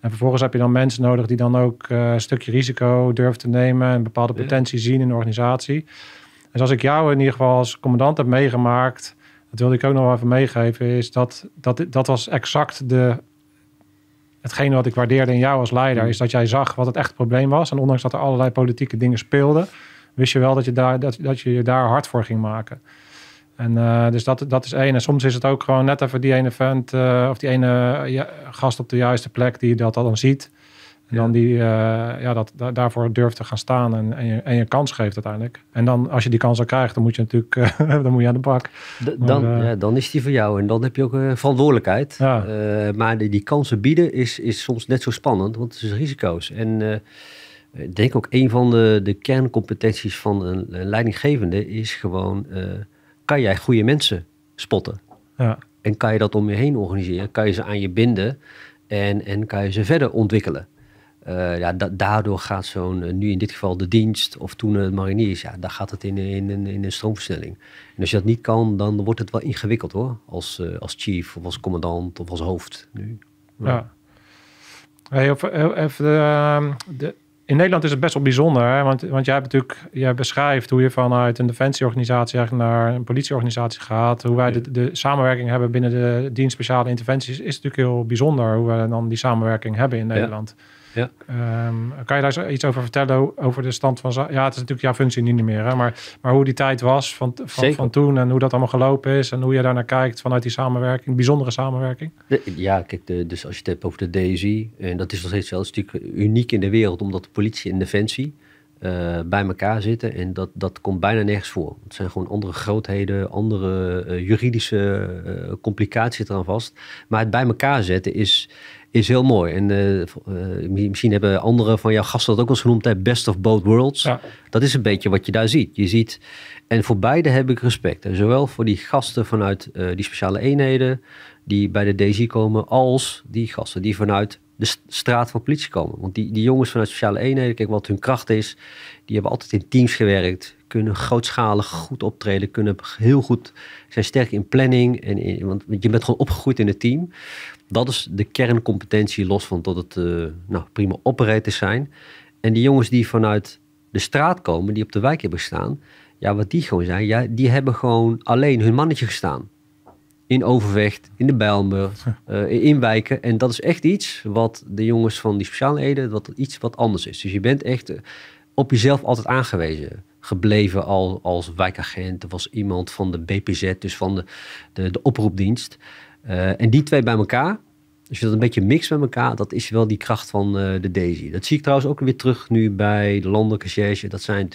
En vervolgens heb je dan mensen nodig die dan ook een stukje risico durven te nemen en bepaalde potentie zien in de organisatie. Dus als ik jou in ieder geval als commandant heb meegemaakt, dat wilde ik ook nog even meegeven, is dat dat, dat was exact de hetgene wat ik waardeerde in jou als leider, hmm. is dat jij zag wat het echt probleem was. En ondanks dat er allerlei politieke dingen speelden, wist je wel dat je daar, dat, dat je, daar hard voor ging maken. En eh, dus dat, dat is één. En soms is het ook gewoon net even die ene vent eh, of die ene gast op de juiste plek die dat dan ziet dan die, eh, ja, dat, daarvoor durft te gaan staan en, en, je, en je kans geeft uiteindelijk. En dan als je die kans al krijgt, dan moet je natuurlijk eh, [laughs] dan moet je aan de bak. dan, eh, ja, dan is die voor jou en dan heb je ook verantwoordelijkheid. maar die, die, kansen bieden is, is soms net zo spannend, want het is risico's. En ik denk ook een van de, de kerncompetenties van een, leidinggevende is gewoon, kan jij goede mensen spotten? Ja. En kan je dat om je heen organiseren? Kan je ze aan je binden? En, en kan je ze verder ontwikkelen? Eh, ja, daardoor gaat zo'n, eh, nu in dit geval de dienst of toen het mariniers, ja, daar gaat het in, in, in, in, een stroomversnelling. En als je dat niet kan, dan wordt het wel ingewikkeld hoor, als, eh, als chief of als commandant of als hoofd nu. Ja. Hey, of, of, ehm, de, in Nederland is het best wel bijzonder, hè? Want, want jij, hebt natuurlijk, jij beschrijft hoe je vanuit een defensieorganisatie naar een politieorganisatie gaat. Hoe wij de, de samenwerking hebben binnen de dienst speciale interventies is natuurlijk heel bijzonder hoe we dan die samenwerking hebben in Nederland. Ja. Ja. Ehm, kan je daar iets over vertellen over de stand van... Ja, het is natuurlijk jouw functie niet meer, hè, maar, maar hoe die tijd was van, van, van, toen en hoe dat allemaal gelopen is en hoe je daarnaar kijkt vanuit die samenwerking, bijzondere samenwerking? ja, kijk, dus als je het hebt over de DSI, en eh, dat is nog steeds wel stuk uniek in de wereld, omdat de politie en defensie eh, bij elkaar zitten en dat, dat komt bijna nergens voor. Het zijn gewoon andere grootheden, andere eh, juridische uh, complicaties eraan vast. Maar het bij elkaar zetten is is heel mooi. En eh, eh, misschien hebben andere van jouw gasten dat ook eens genoemd. Hè? Best of both worlds. Dat is een beetje wat je daar ziet. Je ziet, en voor beide heb ik respect. Zowel voor die gasten vanuit eh, die speciale eenheden die bij de DZ komen. Als die gasten die vanuit de straat van politie komen. Want die, die jongens vanuit speciale eenheden, kijk wat hun kracht is. Die hebben altijd in teams gewerkt. Kunnen grootschalig goed optreden. Kunnen heel goed, zijn sterk in planning. En want je bent gewoon opgegroeid in het team. Dat is de kerncompetentie, los van dat het eh, nou, prima operators zijn. En die jongens die vanuit de straat komen, die op de wijk hebben gestaan, ja, wat die gewoon zijn, ja, die hebben gewoon alleen hun mannetje gestaan. In Overvecht, in de Bijlmer, [laughs] eh, in wijken. En dat is echt iets wat de jongens van die speciaalheden, wat iets wat anders is. Dus je bent echt eh, op jezelf altijd aangewezen gebleven als wijkagent of als iemand van de BPZ, dus van de, de, de oproepdienst. Eh, en die twee bij elkaar, als je dat een beetje mixt met elkaar, dat is wel die kracht van eh, de Daisy. Dat zie ik trouwens ook weer terug nu bij de landelijke Dat zijn,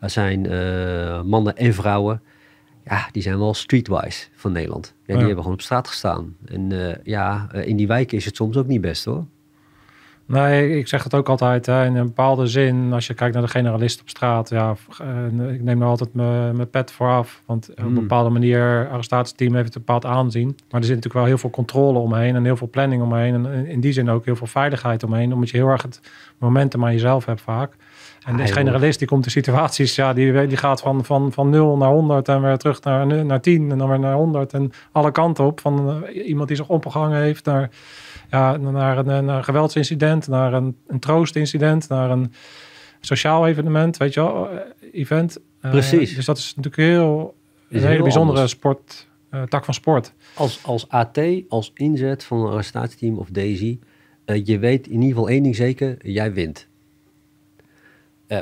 zijn eh, mannen en vrouwen. Ja, die zijn wel streetwise van Nederland. Ja, die hebben gewoon op straat gestaan. En ja, in die wijken is het soms ook niet best hoor. Nee, ik zeg het ook altijd. Hè. In een bepaalde zin, als je kijkt naar de generalist op straat, ja, eh, ik neem nou altijd mijn pet voor af. Want op een hmm. bepaalde manier, arrestatieteam heeft het een bepaald aanzien. Maar er zit natuurlijk wel heel veel controle omheen en heel veel planning omheen. En eh, in die zin ook heel veel veiligheid omheen. Omdat je heel erg het momenten maar jezelf hebt vaak. En ah, de generalist die komt in situaties, ja, die, die gaat van, van, van 0 naar 100 en weer terug naar, naar 10 en dan weer naar 100. En alle kanten op, van eh, iemand die zich opgehangen heeft naar ja, naar, een, eh, een geweldsincident, naar een, een troostincident, naar een sociaal evenement, weet je wel, eh, event. Eh, Precies. dus dat is natuurlijk heel, een hele bijzondere sport, tak van sport. Als, als AT, als inzet van een arrestatieteam of Daisy, je weet in ieder geval één ding zeker, jij wint.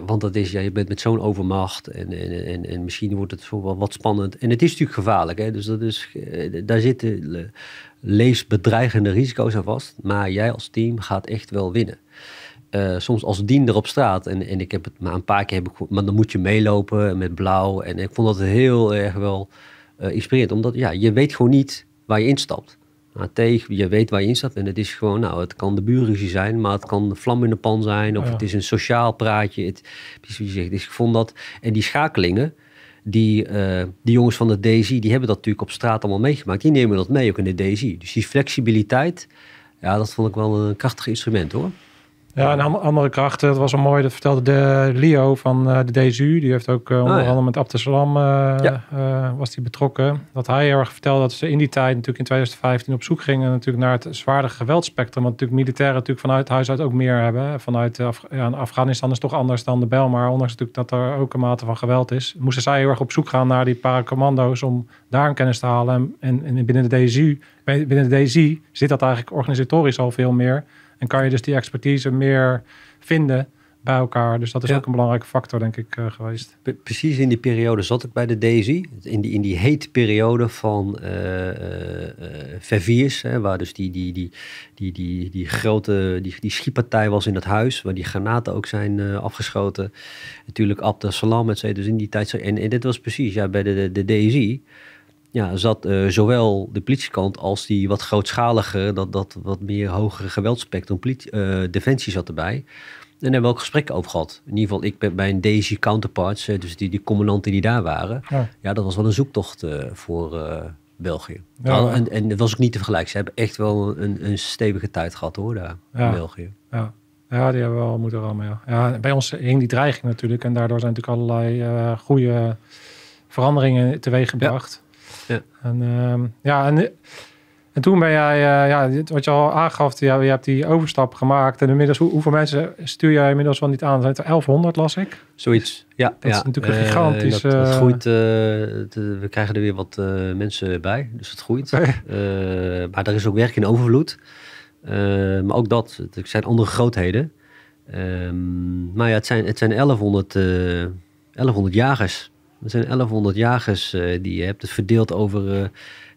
want dat is, ja, je bent met zo'n overmacht en, en, en, en, misschien wordt het voor wel wat spannend. En het is natuurlijk gevaarlijk, hè? dus dat is, daar zitten lees bedreigende risico's aan vast, maar jij als team gaat echt wel winnen. Eh, soms als diender op straat. En, en ik heb het maar een paar keer, heb ik, maar dan moet je meelopen met blauw. En ik vond dat heel erg wel eh, inspirerend, omdat ja, je weet gewoon niet waar je instapt. Maar nou, tegen, je weet waar je instapt en het is gewoon, nou, het kan de buurruzie zijn, maar het kan de vlam in de pan zijn of het is een sociaal praatje. Het, precies je zegt, dus ik vond dat, en die schakelingen, die, uh, die jongens van de Daisy, die hebben dat natuurlijk op straat allemaal meegemaakt. Die nemen dat mee ook in de DSI. Dus die flexibiliteit, ja, dat vond ik wel een krachtig instrument hoor. Ja, en andere krachten, eh, dat was al mooi, dat vertelde de Leo van eh, de DSU. Die heeft ook eh, onder oh, andere met Abdesalam was die betrokken. Dat hij heel erg vertelde dat ze in die tijd, natuurlijk in 2015, op zoek gingen natuurlijk naar het zwaarder geweldspectrum. Want natuurlijk militairen natuurlijk vanuit huis uit ook meer hebben. Vanuit Afghanistan is toch anders dan de maar Ondanks natuurlijk dat er ook een mate van geweld is. Moesten zij heel erg op zoek gaan naar die paar commando's om daar een kennis te halen. En, en binnen de DZU, binnen de DSU zit dat eigenlijk organisatorisch al veel meer. En kan je dus die expertise meer vinden bij elkaar. Dus dat is ook een belangrijke factor, denk ik, eh, geweest. precies in die periode zat ik bij de Daisy. In die, in die hete periode van uh, Verviers, hè, waar dus die, die, die, die, die, die grote die, die schietpartij was in het huis, waar die granaten ook zijn afgeschoten. Natuurlijk Abdel Salam, et cetera. Dus in die tijd. En, en dit was precies ja, bij de, de, de Daisy ja, zat eh, zowel de politiekant als die wat grootschalige, dat, dat wat meer hogere geweldspectrum, eh, defensie zat erbij. En daar hebben we ook gesprekken over gehad. In ieder geval, ik ben mijn DC Daisy counterparts, eh, dus die, die commandanten die daar waren. Ja, dat was wel een zoektocht voor België. Nou, ja, en, en dat was ook niet te vergelijken. Ze hebben echt wel een, een stevige tijd gehad hoor, daar ja, in België. Ja. ja, die hebben we al moeten rammen. Ja. bij ons hing die dreiging natuurlijk. En daardoor zijn natuurlijk allerlei goede veranderingen teweeg gebracht. Ja. En, ehm, ja, en, toen ben jij, eh, ja, wat je al aangaf, ja, je hebt die overstap gemaakt. En inmiddels, hoe, hoeveel mensen stuur jij inmiddels wel niet aan? Zijn 1100, las ik? Zoiets, ja. Dat is natuurlijk een gigantisch... Eh, dat, eh, groeit, we krijgen er weer wat mensen bij, dus het groeit. maar er is ook werk in overvloed. maar ook dat, het zijn andere grootheden. Ehm, maar ja, het zijn, het zijn 1100, uh, 1100 jagers. Er zijn 1100 jagers eh, die je hebt. Het verdeeld over eh,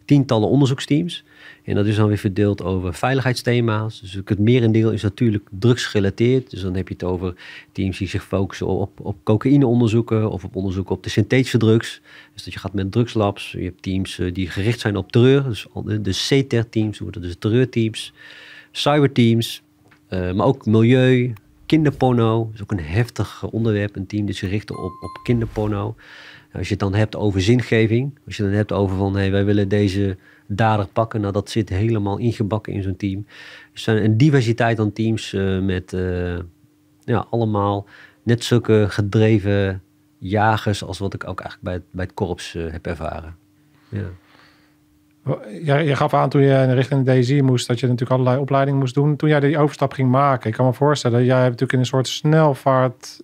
tientallen onderzoeksteams. En dat is dan weer verdeeld over veiligheidsthema's. Dus het merendeel is natuurlijk drugsgerelateerd. Dus dan heb je het over teams die zich focussen op, op cocaïneonderzoeken of op onderzoek op de synthetische drugs. Dus dat je gaat met drugslabs. Je hebt teams eh, die gericht zijn op terreur. Dus de CTER-teams worden dus terreurteams, cyberteams, maar ook milieu, kinderporno. is ook een heftig onderwerp. Een team dat zich richt op, op kinderporno. Als je het dan hebt over zingeving, als je het dan hebt over van hey, wij willen deze dader pakken, nou dat zit helemaal ingebakken in zo'n team. Dus zijn een diversiteit aan teams eh, met eh, ja, allemaal net zulke gedreven jagers als wat ik ook eigenlijk bij het, bij het korps eh, heb ervaren. Ja. je gaf aan toen je richting de moest, dat je natuurlijk allerlei opleidingen moest doen. Toen jij die overstap ging maken, ik kan me voorstellen, jij hebt natuurlijk in een soort snelvaart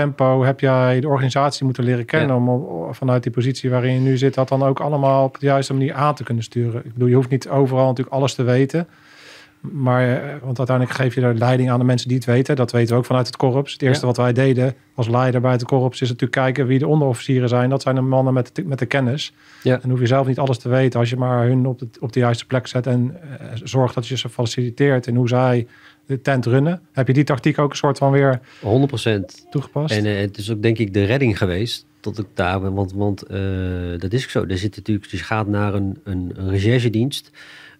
tempo heb jij de organisatie moeten leren kennen? Om vanuit die positie waarin je nu zit, dat dan ook allemaal op de juiste manier aan te kunnen sturen. Ik bedoel, je hoeft niet overal natuurlijk alles te weten. Maar, eh, want uiteindelijk geef je daar leiding aan de mensen die het weten. Dat weten we ook vanuit het korps. Het eerste wat wij deden als leider bij het korps is natuurlijk kijken wie de onderofficieren zijn. Dat zijn de mannen met de, met de kennis. Ja. En hoef je zelf niet alles te weten als je maar hun op de, op de juiste plek zet en eh, zorgt dat je ze faciliteert in hoe zij de tent runnen. Heb je die tactiek ook een soort van weer 100% toegepast? En eh, het is ook denk ik de redding geweest tot ik daar ben. Want, want eh, dat is zo. Er zit natuurlijk, dus je gaat naar een, een,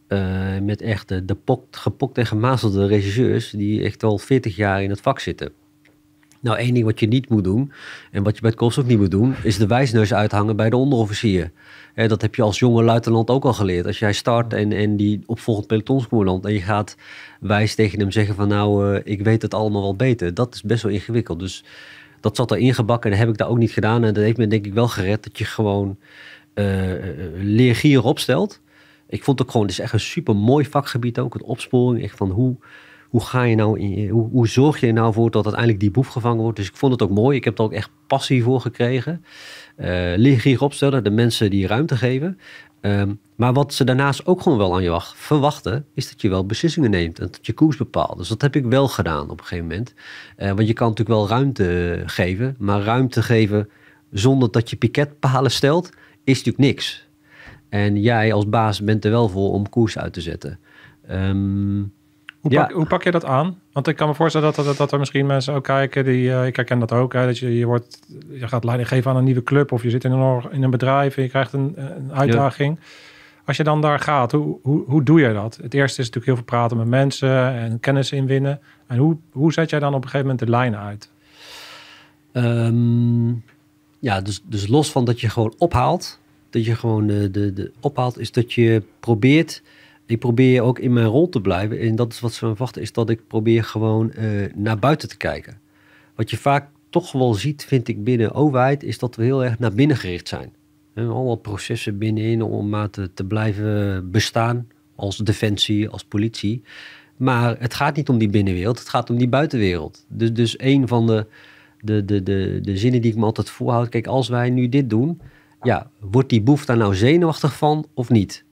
eh, met echt de, de gepokt en gemazelde regisseurs die echt al 40 jaar in het vak zitten. Nou, één ding wat je niet moet doen, en wat je bij het korps ook niet moet doen, is de wijsneus uithangen bij de onderofficier. En dat heb je als jonge luitenant ook al geleerd. Als jij start en, en die opvolgend pelotonscommandant en je gaat wijs tegen hem zeggen van nou, eh, ik weet het allemaal wel beter. Dat is best wel ingewikkeld. Dus dat zat er ingebakken en dat heb ik daar ook niet gedaan. En dat heeft me denk ik wel gered dat je gewoon uh, leergier opstelt. Ik vond het ook gewoon, het is echt een super mooi vakgebied ook, het opsporing. Echt van hoe hoe ga je nou, in, hoe, zorg je er nou voor dat uiteindelijk die boef gevangen wordt? Dus ik vond het ook mooi. Ik heb er ook echt passie voor gekregen. Uh, opstellen, de mensen die ruimte geven. Ehm, maar wat ze daarnaast ook gewoon wel aan je verwachten, is dat je wel beslissingen neemt en dat je koers bepaalt. Dus dat heb ik wel gedaan op een gegeven moment. Eh, want je kan natuurlijk wel ruimte geven, maar ruimte geven zonder dat je piketpalen stelt, is natuurlijk niks. En jij als baas bent er wel voor om koers uit te zetten. Ehm, hoe, ja. pak, hoe pak je dat aan? Want ik kan me voorstellen dat, dat, dat er misschien mensen ook kijken die, eh, ik herken dat ook, hè, dat je, je, wordt, je gaat leiding geven aan een nieuwe club of je zit in een, in een bedrijf en je krijgt een, een uitdaging. Als je dan daar gaat, hoe, hoe, hoe doe je dat? Het eerste is natuurlijk heel veel praten met mensen en kennis inwinnen. En hoe, hoe zet jij dan op een gegeven moment de lijnen uit? Ehm, ja, dus, dus los van dat je gewoon ophaalt, dat je gewoon eh, de, de ophaalt, is dat je probeert ik probeer ook in mijn rol te blijven. En dat is wat ze verwachten, is dat ik probeer gewoon eh, naar buiten te kijken. Wat je vaak toch wel ziet, vind ik, binnen overheid, is dat we heel erg naar binnen gericht zijn. We hebben allemaal processen binnenin om maar te, blijven bestaan als defensie, als politie. Maar het gaat niet om die binnenwereld, het gaat om die buitenwereld. Dus, dus een van de, de, de, de, de zinnen die ik me altijd voorhoud, kijk, als wij nu dit doen, ja, wordt die boef daar nou zenuwachtig van of niet?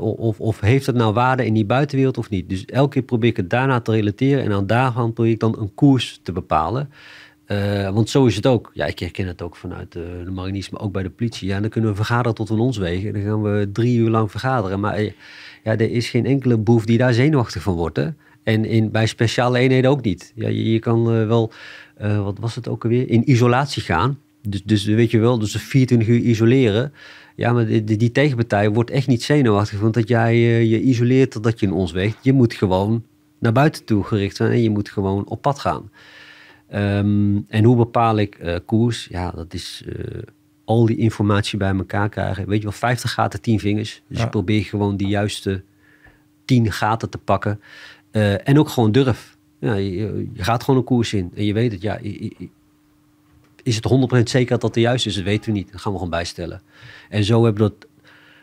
Of, of heeft het nou waarde in die buitenwereld of niet? Dus elke keer probeer ik het daarna te relateren en aan daarvan probeer ik dan een koers te bepalen. Eh, want zo is het ook. Ja, ik herken het ook vanuit eh, de, de maar ook bij de politie. Ja, dan kunnen we vergaderen tot een ons wegen. Dan gaan we drie uur lang vergaderen. Maar eh, ja, er is geen enkele boef die daar zenuwachtig van wordt. Hè? En in, bij speciale eenheden ook niet. Ja, je, je kan wel, wat was het ook alweer, in isolatie gaan. Dus, dus weet je wel, dus 24 uur isoleren. Ja, maar die, die, tegenpartij wordt echt niet zenuwachtig want dat jij eh, je isoleert totdat je in ons weegt. Je moet gewoon naar buiten toe gericht zijn en je moet gewoon op pad gaan. Ehm, en hoe bepaal ik eh, koers? Ja, dat is eh, al die informatie bij elkaar krijgen. Weet je wel, 50 gaten, 10 vingers. Dus ja. je probeert gewoon die juiste 10 gaten te pakken. en ook gewoon durf. Ja, je, gaat gewoon een koers in en je weet het. Ja, is het 100% zeker dat dat de juiste is? Dat weten we niet. Dat gaan we gewoon bijstellen. En zo hebben we dat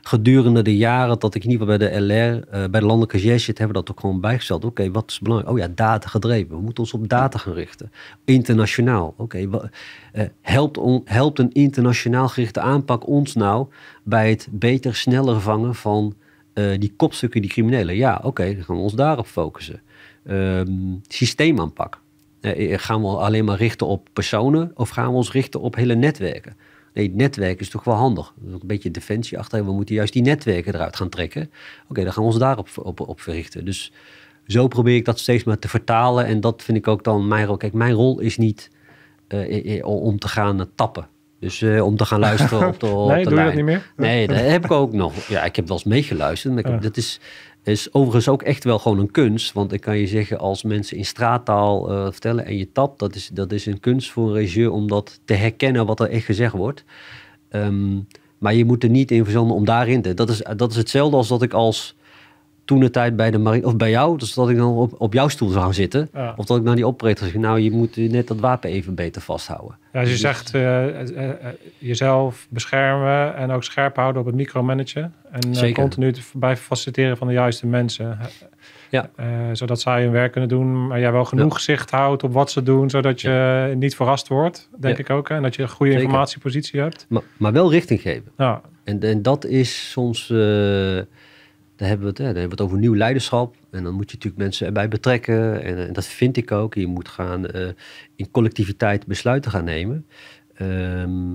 gedurende de jaren dat ik in ieder geval bij de LR, eh, bij de landelijke zit, hebben we dat ook gewoon bijgesteld. Oké, wat is belangrijk? Oh ja, data gedreven. We moeten ons op data gaan richten. Internationaal. Oké, eh, helpt, helpt een internationaal gerichte aanpak ons nou bij het beter, sneller vangen van eh, die kopstukken, die criminelen? Ja, oké, dan gaan we ons daarop focussen. Um, ehm, systeemaanpak. Eh, eh, gaan we alleen maar richten op personen of gaan we ons richten op hele netwerken? Nee, het netwerk is toch wel handig. Er is een beetje defensie achter. We moeten juist die netwerken eruit gaan trekken. Oké, dan gaan we ons daarop op, op verrichten. Dus zo probeer ik dat steeds maar te vertalen. En dat vind ik ook dan mijn rol. Kijk, mijn rol is niet eh, om te gaan tappen. Dus om te gaan luisteren op de, [laughs] nee, doe je dat niet meer? Nee, dat heb ik ook nog. Ja, ik heb wel eens meegeluisterd. dat is, is overigens ook echt wel gewoon een kunst. Want ik kan je zeggen, als mensen in straattaal eh, vertellen en je tapt, dat is, dat is een kunst voor een regisseur om dat te herkennen wat er echt gezegd wordt. Ehm, maar je moet er niet in verzanden om daarin te. Dat is, dat is hetzelfde als dat ik als toen de tijd bij de marine, of bij jou, dus dat ik dan op, op jouw stoel zou zitten. Of dat ik naar die operator zeg, nou je moet net dat wapen even beter vasthouden. Ja, je zegt eh, eh, eh, jezelf beschermen en ook scherp houden op het micromanagen. En continu bij faciliteren van de juiste mensen. Ja. zodat zij hun werk kunnen doen, maar jij wel genoeg zicht houdt op wat ze doen, zodat je niet verrast wordt, denk ik ook. En dat je een goede informatiepositie hebt. Maar, wel richting geven. Ja. En, en dat is soms daar hebben, we het, hebben we het over nieuw leiderschap. En dan moet je natuurlijk mensen erbij betrekken. En, eh, en dat vind ik ook. Je moet gaan eh, in collectiviteit besluiten gaan nemen. Ehm,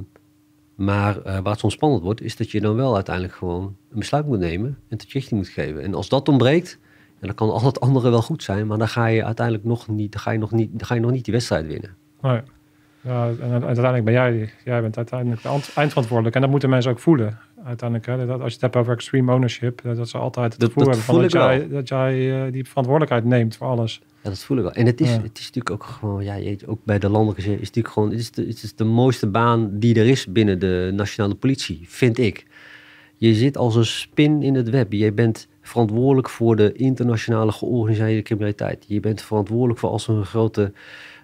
maar eh, waar het zo spannend wordt, is dat je dan wel uiteindelijk gewoon een besluit moet nemen en het richting moet geven. En als dat ontbreekt, dan kan al het andere wel goed zijn, maar dan ga je uiteindelijk nog niet, dan ga je nog niet, dan ga je nog niet die wedstrijd winnen. Nee. Ja, en, uiteindelijk ben jij, jij bent uiteindelijk de eindverantwoordelijk. En dat moeten mensen ook voelen. Uiteindelijk, als je het hebt over extreme ownership, dat ze altijd het gevoel hebben van dat jij, dat eh, jij die verantwoordelijkheid neemt voor alles. Ja, dat voel ik wel. En het is, het is natuurlijk ook gewoon, ja, je, ook bij de landelijke is het natuurlijk gewoon, het is, de, het is de mooiste baan die er is binnen de nationale politie, vind ik. Je zit als een spin in het web. Je bent verantwoordelijk voor de internationale georganiseerde criminaliteit. Je bent verantwoordelijk voor als een grote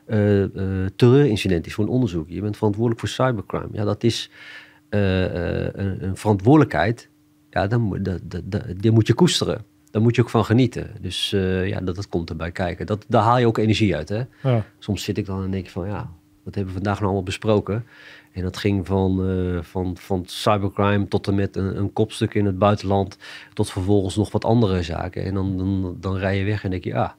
eh, eh, terreurincident is voor een onderzoek. Je bent verantwoordelijk voor cybercrime. Ja, dat is eh, een, een, verantwoordelijkheid. Ja, dan, dat, dat, dat, die moet je koesteren daar moet je ook van genieten. Dus ja, dat, dat komt erbij kijken. Dat, daar haal je ook energie uit. Hè? Ja. Soms zit ik dan en denk ik van ja, wat hebben we vandaag nou allemaal besproken? En dat ging van, van, van cybercrime tot en met een, een, kopstuk in het buitenland, tot vervolgens nog wat andere zaken. En dan, dan, dan rij je weg en denk je, ja, ah, dat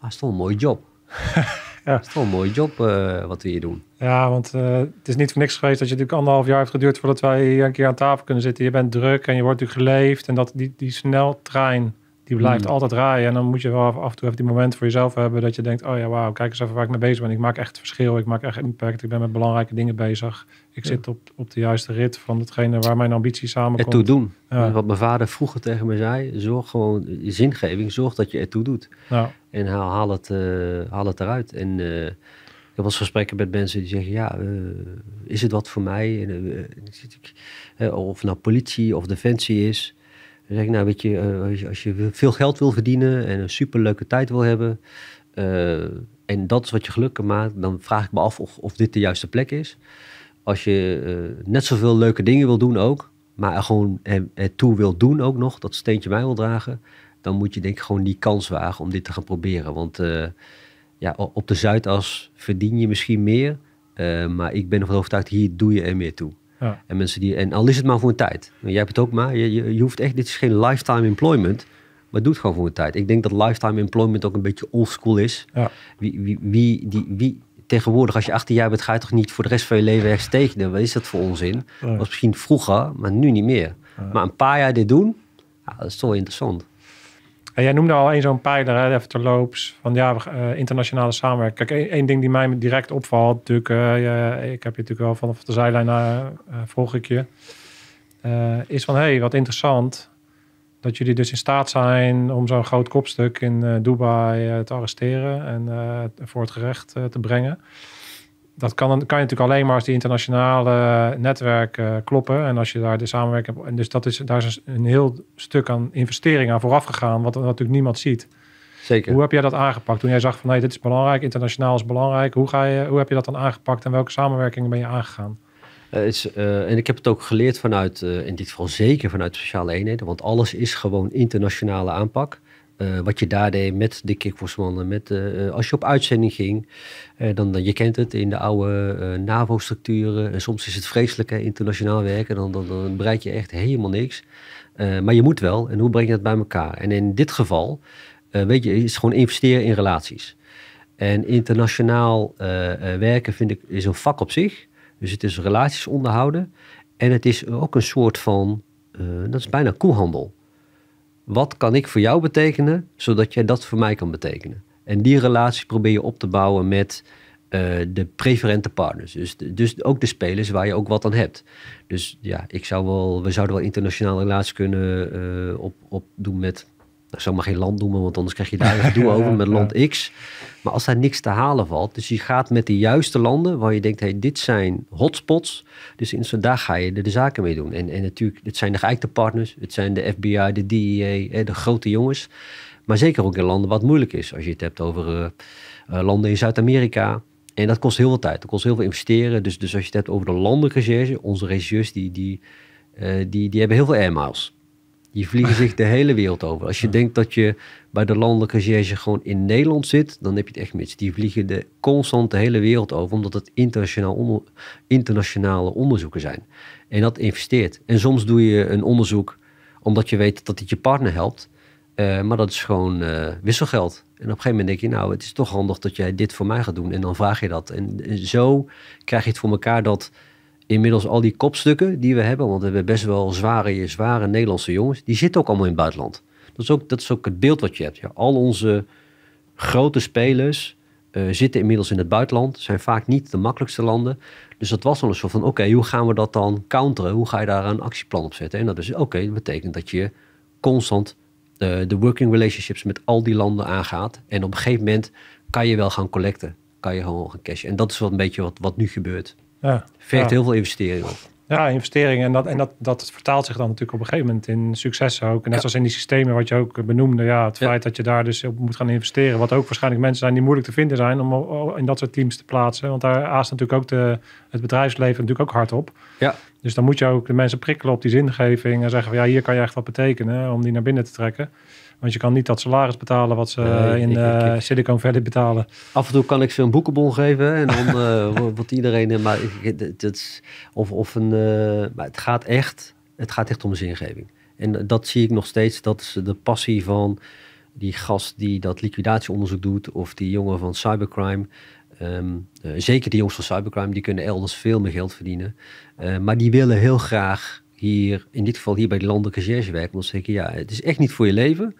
ah, is toch een mooie job. [laughs] ja. Dat is toch een mooie job eh, wat we hier doen. Ja, want eh, het is niet voor niks geweest dat je natuurlijk anderhalf jaar heeft geduurd voordat wij hier een keer aan tafel kunnen zitten. Je bent druk en je wordt nu geleefd. En dat die, die sneltrein die blijft hmm. altijd draaien. En dan moet je wel af en toe even die moment voor jezelf hebben dat je denkt, oh ja, wauw, kijk eens even waar ik mee bezig ben. Ik maak echt verschil, ik maak echt impact, ik ben met belangrijke dingen bezig. Ik zit op, op de juiste rit van hetgene waar mijn ambitie samenkomt. Ertoe doen. Wat mijn vader vroeger tegen me zei, zorg gewoon, zingeving, zorg dat je ertoe doet. Ja. En haal, het, eh, haal het eruit. En uh, ik was gesprekken met mensen die zeggen, ja, eh, is het wat voor mij? En, of nou politie of defensie is. Dan zeg ik, nou weet je, eh, als je, als je veel geld wil verdienen en een superleuke tijd wil hebben, eh, en dat is wat je gelukkig maakt, dan vraag ik me af of, of dit de juiste plek is. Als je uh, net zoveel leuke dingen wil doen ook, maar gewoon het toe wil doen ook nog, dat steentje mij wil dragen, dan moet je denk ik gewoon die kans wagen om dit te gaan proberen. Want ja, op de Zuidas verdien je misschien meer, maar ik ben ervan overtuigd, hier doe je er meer toe. En, mensen die, en al is het maar voor een tijd. Jij hebt het ook maar. Je, je, hoeft echt, dit is geen lifetime employment. Maar doe het gewoon voor een tijd. Ik denk dat lifetime employment ook een beetje oldschool is. Ja. Wie, wie, wie, die, wie, tegenwoordig, als je 18 jaar bent, ga je toch niet voor de rest van je leven ergens tegen, Wat is dat voor onzin? Dat was misschien vroeger, maar nu niet meer. Maar een paar jaar dit doen, dat is toch interessant jij noemde al een zo'n pijler, hè, even terloops, van ja, eh, internationale samenwerking. Kijk, één ding die mij direct opvalt, natuurlijk, eh, ik heb je natuurlijk wel vanaf de zijlijn uh, volg ik je, is van hé, hey, wat interessant dat jullie dus in staat zijn om zo'n groot kopstuk in Dubai te arresteren en voor het gerecht te brengen dat kan, kan je natuurlijk alleen maar als die internationale netwerken kloppen. En als je daar de samenwerking hebt. En dus dat is, daar is een heel stuk aan investering aan vooraf gegaan, wat natuurlijk niemand ziet. Zeker. Hoe heb jij dat aangepakt? Toen jij zag van nee, dit is belangrijk, internationaal is belangrijk. Hoe, ga je, hoe heb je dat dan aangepakt en welke samenwerkingen ben je aangegaan? is, eh, en ik heb het ook geleerd vanuit, eh, in dit geval zeker vanuit sociale eenheden, want alles is gewoon internationale aanpak. Eh, wat je daar deed met de kickboxmannen. Met, eh, eh, als je op uitzending ging, dan, dan, je kent het in de oude NAVO-structuren. En soms is het vreselijk hè, internationaal werken, dan, dan, dan, bereik je echt helemaal niks. maar je moet wel, en hoe breng je dat bij elkaar? En in dit geval, weet je, is gewoon investeren in relaties. En internationaal werken vind ik, is een vak op zich. Dus het is relaties onderhouden. En het is ook een soort van, dat is bijna koehandel wat kan ik voor jou betekenen, zodat jij dat voor mij kan betekenen. En die relatie probeer je op te bouwen met eh, de preferente partners. Dus, dus ook de spelers waar je ook wat aan hebt. Dus ja, ik zou wel, we zouden wel internationale relaties kunnen uh, op, opdoen met nou, zomaar geen land noemen, want anders krijg je daar gedoe ja, [laughs] over met land X. Maar als daar niks te halen valt, dus je gaat met de juiste landen waar je denkt, hey, dit zijn hotspots. Dus in, daar ga je de, de zaken mee doen. En, en natuurlijk, het zijn de geëikte partners, het zijn de FBI, de DEA, de grote jongens. Maar zeker ook in landen wat moeilijk is. Als je het hebt over eh, eh, landen in Zuid-Amerika, en dat kost heel veel tijd. Dat kost heel veel investeren. Dus, dus als je het hebt over de landenrecherche, onze regisseurs, die, die, eh, die, die hebben heel veel miles. Die vliegen zich de hele wereld over. Als je denkt dat je bij de landelijke recherche gewoon in Nederland zit, dan heb je het echt mis. Die vliegen de, constant de hele wereld over, omdat het internationaal internationale onderzoeken zijn. En dat investeert. En soms doe je een onderzoek omdat je weet dat het je partner helpt. Eh, maar dat is gewoon eh, wisselgeld. En op een gegeven moment denk je, nou, het is toch handig dat jij dit voor mij gaat doen. En dan vraag je dat. en zo krijg je het voor elkaar dat inmiddels al die kopstukken die we hebben, want we hebben best wel zware, zware Nederlandse jongens, die zitten ook allemaal in het buitenland. Dat is ook, dat is ook het beeld wat je hebt. Ja, al onze grote spelers eh, zitten inmiddels in het buitenland, zijn vaak niet de makkelijkste landen. Dus dat was dan een soort van, oké, hoe gaan we dat dan counteren? Hoe ga je daar een actieplan op zetten? En dat is, oké, dat betekent dat je constant de, eh, de working relationships met al die landen aangaat. En op een gegeven moment kan je wel gaan collecten, kan je gewoon gaan cashen. En dat is wat een beetje wat, wat nu gebeurt. Ja, Vergt heel veel investeringen op. Ja, investeringen. En, dat, en dat, dat vertaalt zich dan natuurlijk op een gegeven moment in successen ook. Net zoals in die systemen wat je ook benoemde. Ja, het feit dat je daar dus op moet gaan investeren. Wat ook waarschijnlijk mensen zijn die moeilijk te vinden zijn om in dat soort teams te plaatsen. Want daar aast natuurlijk ook de, het bedrijfsleven natuurlijk ook hard op. Ja. Dus dan moet je ook de mensen prikkelen op die zingeving. En zeggen van ja, hier kan je echt wat betekenen om die naar binnen te trekken. Want je kan niet dat salaris betalen wat ze eh, in eh, ik, Silicon Valley betalen. Af en toe kan ik ze een boekenbon geven en dan eh, [laughs] wordt iedereen. Maar het, of, of een, maar het, gaat echt, het gaat echt om zingeving. En dat zie ik nog steeds. Dat is de passie van die gast die dat liquidatieonderzoek doet, of die jongen van cybercrime. Ehm, zeker die jongens van cybercrime, die kunnen elders veel meer geld verdienen. maar die willen heel graag hier, in dit geval hier bij de landelijke recherche werken. Omdat ze denken ja, het is echt niet voor je leven.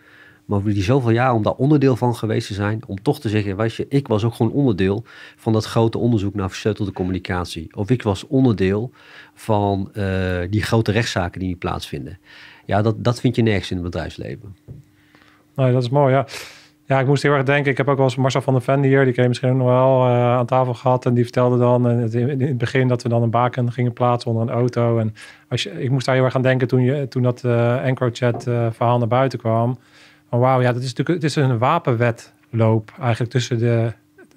Maar over die zoveel jaar om daar onderdeel van geweest te zijn, om toch te zeggen, weet je, ik was ook gewoon onderdeel van dat grote onderzoek naar versleutelde communicatie. Of ik was onderdeel van eh, die grote rechtszaken die nu plaatsvinden. Ja, dat, dat vind je nergens in het bedrijfsleven. Nee, dat is mooi, ja. Ja, ik moest heel erg denken. Ik heb ook wel eens Marcel van der Ven hier, die kreeg misschien nog wel, eh, aan tafel gehad. En die vertelde dan eh, in het begin dat we dan een baken gingen plaatsen onder een auto. En als je, ik moest daar heel erg aan denken toen, je, toen dat uh, chat verhaal naar buiten kwam. Oh, wauw, ja, dat is natuurlijk, het is een wapenwetloop eigenlijk tussen de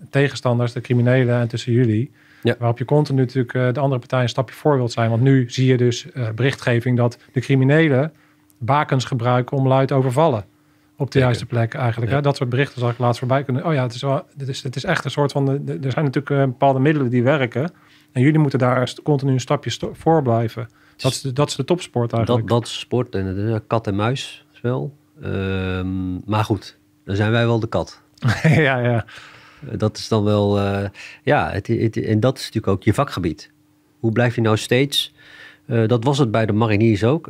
tegenstanders, de criminelen en tussen jullie. Ja. Waarop je continu natuurlijk eh, de andere partij een stapje voor wilt zijn. Want nu zie je dus eh, berichtgeving dat de criminelen bakens gebruiken om luid overvallen. Op de juiste plek eigenlijk. Ja. Hè? Dat soort berichten zag ik laatst voorbij kunnen. Oh ja, het is, wel, het is, het is echt een soort van. De, er zijn natuurlijk eh, bepaalde middelen die werken. En jullie moeten daar continu een stapje voor blijven. Dat is de, dat is de topsport eigenlijk. Dat, dat sport en kat en muis wel. Ehm, maar goed, dan zijn wij wel de kat. [laughs] ja, ja. Eh, dat is dan wel, eh, ja, het, het, en dat is natuurlijk ook je vakgebied. Hoe blijf je nou steeds, eh, dat was het bij de mariniers ook,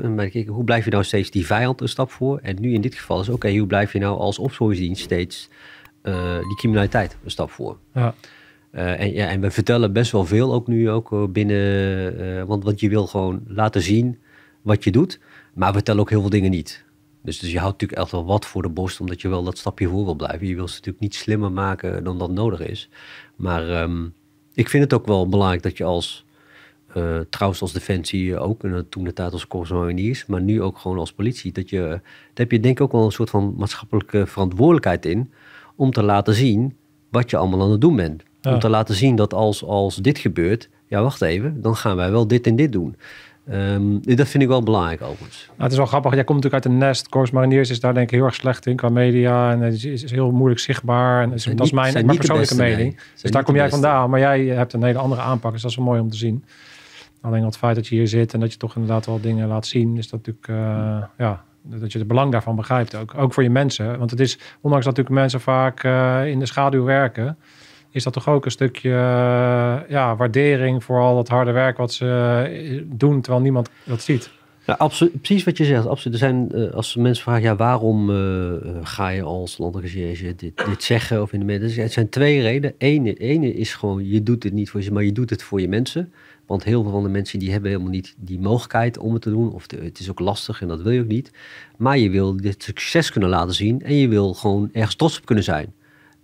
hoe blijf je nou steeds die vijand een stap voor? En nu in dit geval is oké, okay, hoe blijf je nou als opsporingsdienst steeds die criminaliteit een stap voor? Ja. en, ja, en we vertellen best wel veel ook nu ook binnen, want, want je wil gewoon laten zien wat je doet, maar we vertellen ook heel veel dingen niet. Dus, dus je houdt natuurlijk echt wel wat voor de borst, omdat je wel dat stapje voor wil blijven. Je wil ze natuurlijk niet slimmer maken dan dat nodig is. Maar ehm, ik vind het ook wel belangrijk dat je als, eh, trouwens als defensie ook, en toen de tijd als Corps Mariniers, maar nu ook gewoon als politie, dat je, daar heb je denk ik ook wel een soort van maatschappelijke verantwoordelijkheid in, om te laten zien wat je allemaal aan het doen bent. Om te laten zien dat als, als dit gebeurt, ja wacht even, dan gaan wij wel dit en dit doen. Ehm, dat vind ik wel belangrijk overigens. Nou, het is wel grappig. Jij komt natuurlijk uit de nest. Corps Mariniers is daar denk ik heel erg slecht in qua media. En het is, heel moeilijk zichtbaar. En dat is, mijn, mijn persoonlijke mening. Dus daar kom jij vandaan. Maar jij hebt een hele andere aanpak. Dus dat is wel mooi om te zien. Alleen het feit dat je hier zit en dat je toch inderdaad wel dingen laat zien. Is dat natuurlijk... Eh, ja, dat je het belang daarvan begrijpt ook. Ook voor je mensen. Want het is, ondanks dat natuurlijk mensen vaak eh, in de schaduw werken is dat toch ook een stukje eh, ja, waardering voor al dat harde werk wat ze eh, doen, terwijl niemand dat ziet. Ja, precies wat je zegt. Absoluut. Er zijn, eh, als mensen vragen, ja, waarom ga je als landengezage dit, dit zeggen of in de media? Dus het zijn twee redenen. Eén is gewoon, je doet het niet voor je, maar je doet het voor je mensen. Want heel veel van de mensen die hebben helemaal niet die mogelijkheid om het te doen. Of het is ook lastig en dat wil je ook niet. Maar je wil dit succes kunnen laten zien en je wil gewoon ergens trots op kunnen zijn.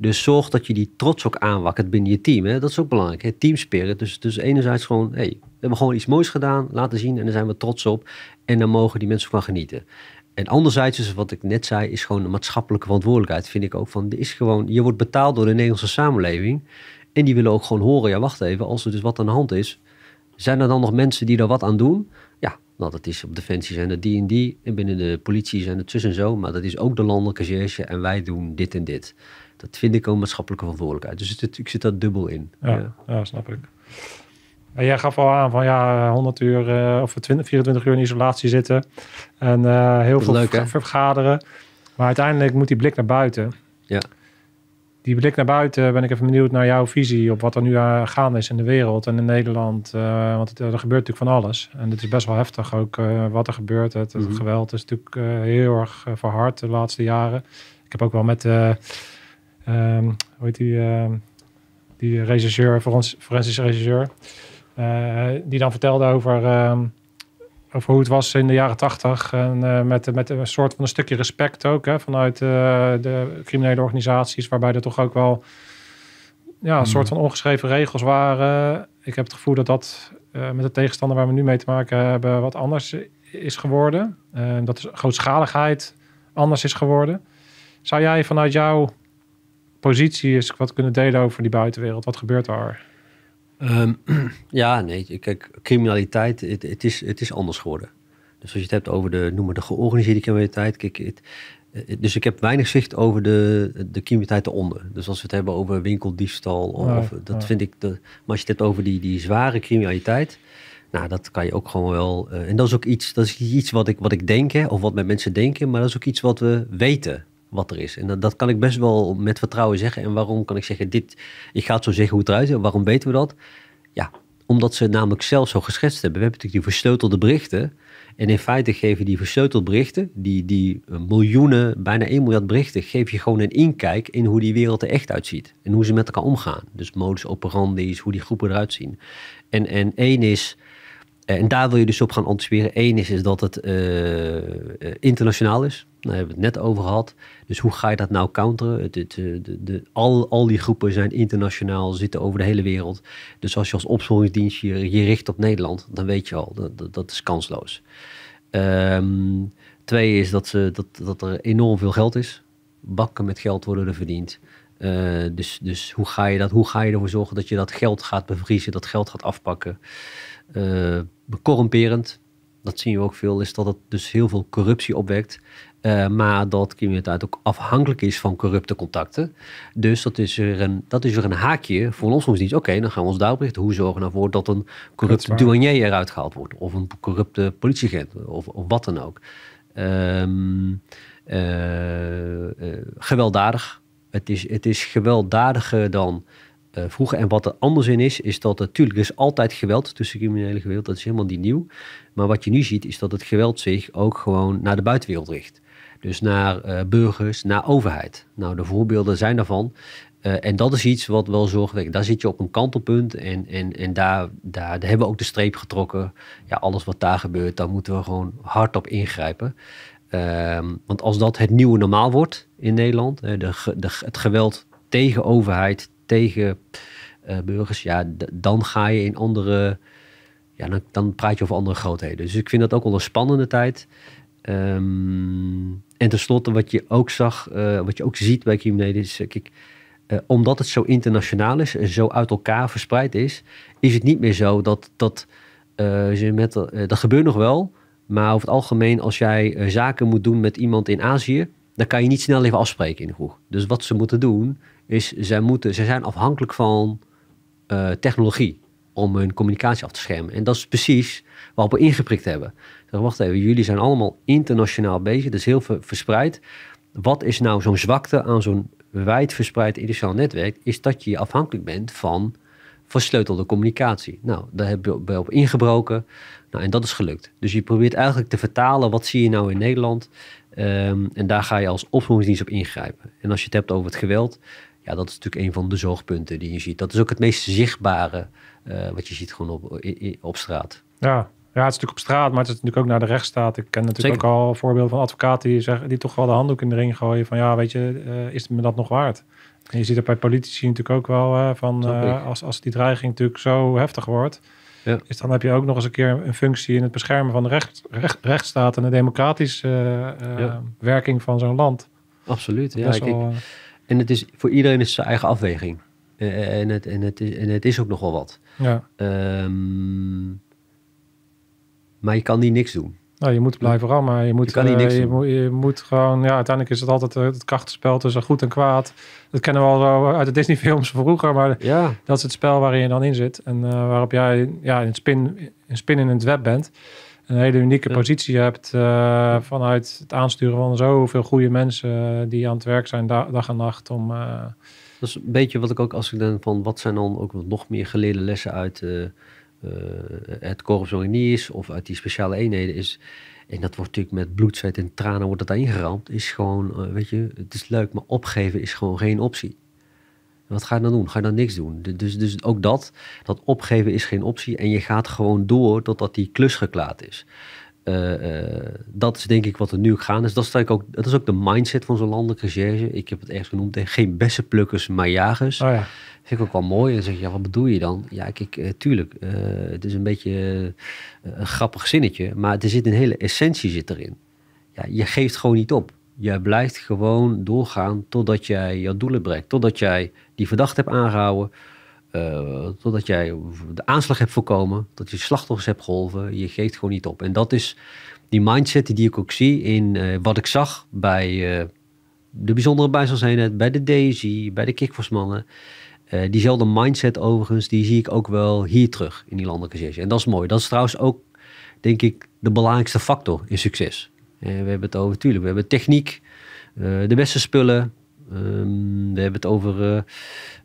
Dus zorg dat je die trots ook aanwakkert binnen je team. Hè? Dat is ook belangrijk. Hè? Teamspirit. Dus, dus enerzijds gewoon, hey, we hebben gewoon iets moois gedaan, laten zien en daar zijn we trots op. En dan mogen die mensen van genieten. En anderzijds, dus wat ik net zei, is gewoon de maatschappelijke verantwoordelijkheid. Vind ik ook van, is gewoon, je wordt betaald door de Nederlandse samenleving. En die willen ook gewoon horen, ja wacht even, als er dus wat aan de hand is, zijn er dan nog mensen die daar wat aan doen? Ja, nou, dat is op Defensie zijn het die en die. En binnen de politie zijn het zus en zo. Maar dat is ook de landelijke recherche en wij doen dit en dit dat vind ik een maatschappelijke verantwoordelijkheid. Dus ik zit daar dubbel in. Ja, ja. snap ik. En jij gaf al aan van ja, 100 uur eh, of 24 uur in isolatie zitten. En eh, heel veel leuk, vergaderen. Maar uiteindelijk moet die blik naar buiten. Ja. Die blik naar buiten ben ik even benieuwd naar jouw visie op wat er nu uh, gaande is in de wereld en in Nederland. want er gebeurt natuurlijk van alles. En dit is best wel heftig ook wat er gebeurt. Het, het mhm. geweld is natuurlijk heel erg verhard de laatste jaren. Ik heb ook wel met Ehm, hoe heet die, ehm, die regisseur, forensische regisseur, eh, die dan vertelde over, ehm, over hoe het was in de jaren tachtig. En eh, met, met een soort van een stukje respect ook hè, vanuit eh, de criminele organisaties, waarbij er toch ook wel ja, een mm. soort van ongeschreven regels waren. Ik heb het gevoel dat dat met de tegenstander waar we nu mee te maken hebben wat anders is geworden. dat is grootschaligheid anders is geworden. Zou jij vanuit jouw positie is, wat kunnen delen over die buitenwereld? Wat gebeurt daar? Ehm, [clears throat] ja, nee, kijk, criminaliteit, het, het, is, het is anders geworden. Dus als je het hebt over de, noem maar de georganiseerde criminaliteit, kijk, het, eh, dus ik heb weinig zicht over de, de criminaliteit eronder. Dus als we het hebben over winkeldiefstal, of, dat vind ik. De, maar als je het hebt over die, die zware criminaliteit, nou, dat kan je ook gewoon wel. Eh, en dat is ook iets, dat is iets wat ik, wat ik denk, of wat mijn mensen denken, maar dat is ook iets wat we weten wat er is. En dat, kan ik best wel met vertrouwen zeggen. En waarom kan ik zeggen, dit, ik ga het zo zeggen hoe het eruit ziet. Waarom weten we dat? Ja, omdat ze het namelijk zelf zo geschetst hebben. We hebben natuurlijk die versleutelde berichten. En in feite geven die versleutelde berichten, die, die eh, miljoenen, bijna 1 miljard berichten, geef je gewoon een inkijk in hoe die wereld er echt uitziet. En hoe ze met elkaar omgaan. Dus modus operandi, hoe die groepen eruit zien. En, en één is, eh, en daar wil je dus op gaan anticiperen. Eén is, is dat het eh, internationaal is. Daar hebben we het net over gehad. Dus hoe ga je dat nou counteren? Het, eh, de, de, al, al die groepen zijn internationaal, zitten over de hele wereld. Dus als je als opsporingsdienst je, richt op Nederland, dan weet je al, dat, dat, is kansloos. Ehm, twee is dat, ze, dat, dat er enorm veel geld is. Bakken met geld worden er verdiend. Eh, dus dus hoe, ga je dat, hoe ga je ervoor zorgen dat je dat geld gaat bevriezen, dat geld gaat afpakken? Uh, dat zien we ook veel, is dat het dus heel veel corruptie opwekt. Eh, maar dat criminaliteit ook afhankelijk is van corrupte contacten. Dus dat is er een, dat is er een haakje voor ons soms niet. Oké, dan gaan we ons daarop richten. Hoe zorgen we ervoor dat een corrupte douanier eruit gehaald wordt? Of een corrupte politieagent? Of, of wat dan ook. Ehm, eh, eh, gewelddadig. Het is, het is gewelddadiger dan vroeger. En wat er anders in is, is dat natuurlijk er is altijd geweld tussen criminele geweld. Dat is helemaal niet nieuw. Maar wat je nu ziet, is dat het geweld zich ook gewoon naar de buitenwereld richt. Dus naar eh, burgers, naar overheid. Nou, de voorbeelden zijn daarvan. Eh, en dat is iets wat wel zorgwekkend. Daar zit je op een kantelpunt en, en, en daar, daar, hebben we ook de streep getrokken. Ja, alles wat daar gebeurt, daar moeten we gewoon hard op ingrijpen. Ehm, want als dat het nieuwe normaal wordt in Nederland, de, de, het geweld tegen overheid, tegen eh, burgers, ja, dan ga je in andere. Ja, dan, dan praat je over andere grootheden. Dus ik vind dat ook wel een spannende tijd. Um, en tenslotte, wat je ook zag, eh, wat je ook ziet bij criminelen, is eh, kijk, uh, omdat het zo internationaal is en zo uit elkaar verspreid is, is het niet meer zo dat dat. ze met, dat gebeurt nog wel, maar over het algemeen, als jij zaken moet doen met iemand in Azië, dan kan je niet snel even afspreken in de groep. Dus wat ze moeten doen, is zij, moeten, zij zijn afhankelijk van technologie om hun communicatie af te schermen. En dat is precies op ingeprikt hebben. wacht even, jullie zijn allemaal internationaal bezig, dat is heel verspreid. Wat is nou zo'n zwakte aan zo'n wijdverspreid internationaal netwerk? Is dat je afhankelijk bent van versleutelde communicatie. Nou, daar hebben we op ingebroken. Nou, en dat is gelukt. Dus je probeert eigenlijk te vertalen wat zie je nou in Nederland. Um, en daar ga je als opvoedingsdienst op ingrijpen. En als je het hebt over het geweld, ja, dat is natuurlijk een van de zorgpunten die je ziet. Dat is ook het meest zichtbare eh, wat je ziet gewoon op, op straat. Ja, ja, het is natuurlijk op straat, maar het is natuurlijk ook naar de rechtsstaat. Ik ken natuurlijk ook al voorbeelden van advocaten die, zeggen, die toch wel de handdoek in de ring gooien. Van ja, weet je, eh, is het me dat nog waard? En je ziet dat bij politici natuurlijk ook wel eh, van eh, als, als die dreiging natuurlijk zo heftig wordt. Ja. Is dan heb je ook nog eens een keer een functie in het beschermen van de recht, rechtsstaat en de democratische werking van zo'n land. Absoluut. ja, wel, en het is voor iedereen is zijn eigen afweging. en, het, en, het, en het is ook nogal wat. Ja. Ehm, maar je kan niet niks doen. Nou, je moet blijven rammen. Je moet, je kan niet eh, niks uh, je, moet, je, moet gewoon, ja, uiteindelijk is het altijd eh, het krachtenspel tussen goed en kwaad. Dat kennen we al zo uit de Disney-films vroeger, maar dat is het spel waarin je dan in zit. En eh, waarop jij ja, een, spin, een spin in het web bent. Een hele unieke positie hebt vanuit het aansturen van zoveel goede mensen die aan het werk zijn dag en nacht. Om, dat is een beetje wat ik ook als ik dan van wat zijn dan ook nog meer geleerde lessen uit eh, het korps is of uit die speciale eenheden is. En dat wordt natuurlijk met bloed, en tranen wordt dat ingeramd. Is gewoon, eh, weet je, het is leuk, maar opgeven is gewoon geen optie. Wat ga je dan doen? Ga je dan niks doen? Dus, dus ook dat, dat opgeven is geen optie. En je gaat gewoon door totdat die klus geklaard is. Uh, dat is denk ik wat er nu gaan is. Dat is, ook, dat is ook de mindset van zo'n landelijke recherche. Ik heb het ergens genoemd, geen bessenplukkers, maar jagers. Oh ja. Vind ik ook wel mooi. En dan zeg je, ja, wat bedoel je dan? Ja, kijk, eh, tuurlijk, het is een beetje een grappig zinnetje, maar er zit een hele essentie zit erin. Ja, je geeft gewoon niet op. Je blijft gewoon doorgaan totdat jij jouw doelen bereikt. Totdat jij die verdachte hebt aangehouden eh, totdat jij de aanslag hebt voorkomen, dat je slachtoffers hebt geholpen, je geeft gewoon niet op. En dat is die mindset die ik ook zie in eh, wat ik zag bij eh, de bijzondere bijstandseenheid, bij de Daisy, bij de kickforsmannen. diezelfde mindset overigens, die zie ik ook wel hier terug in die landelijke sessie. En dat is mooi. Dat is trouwens ook, denk ik, de belangrijkste factor in succes. we hebben het over, tuurlijk, we hebben techniek, de beste spullen, Ehm, we hebben het over eh,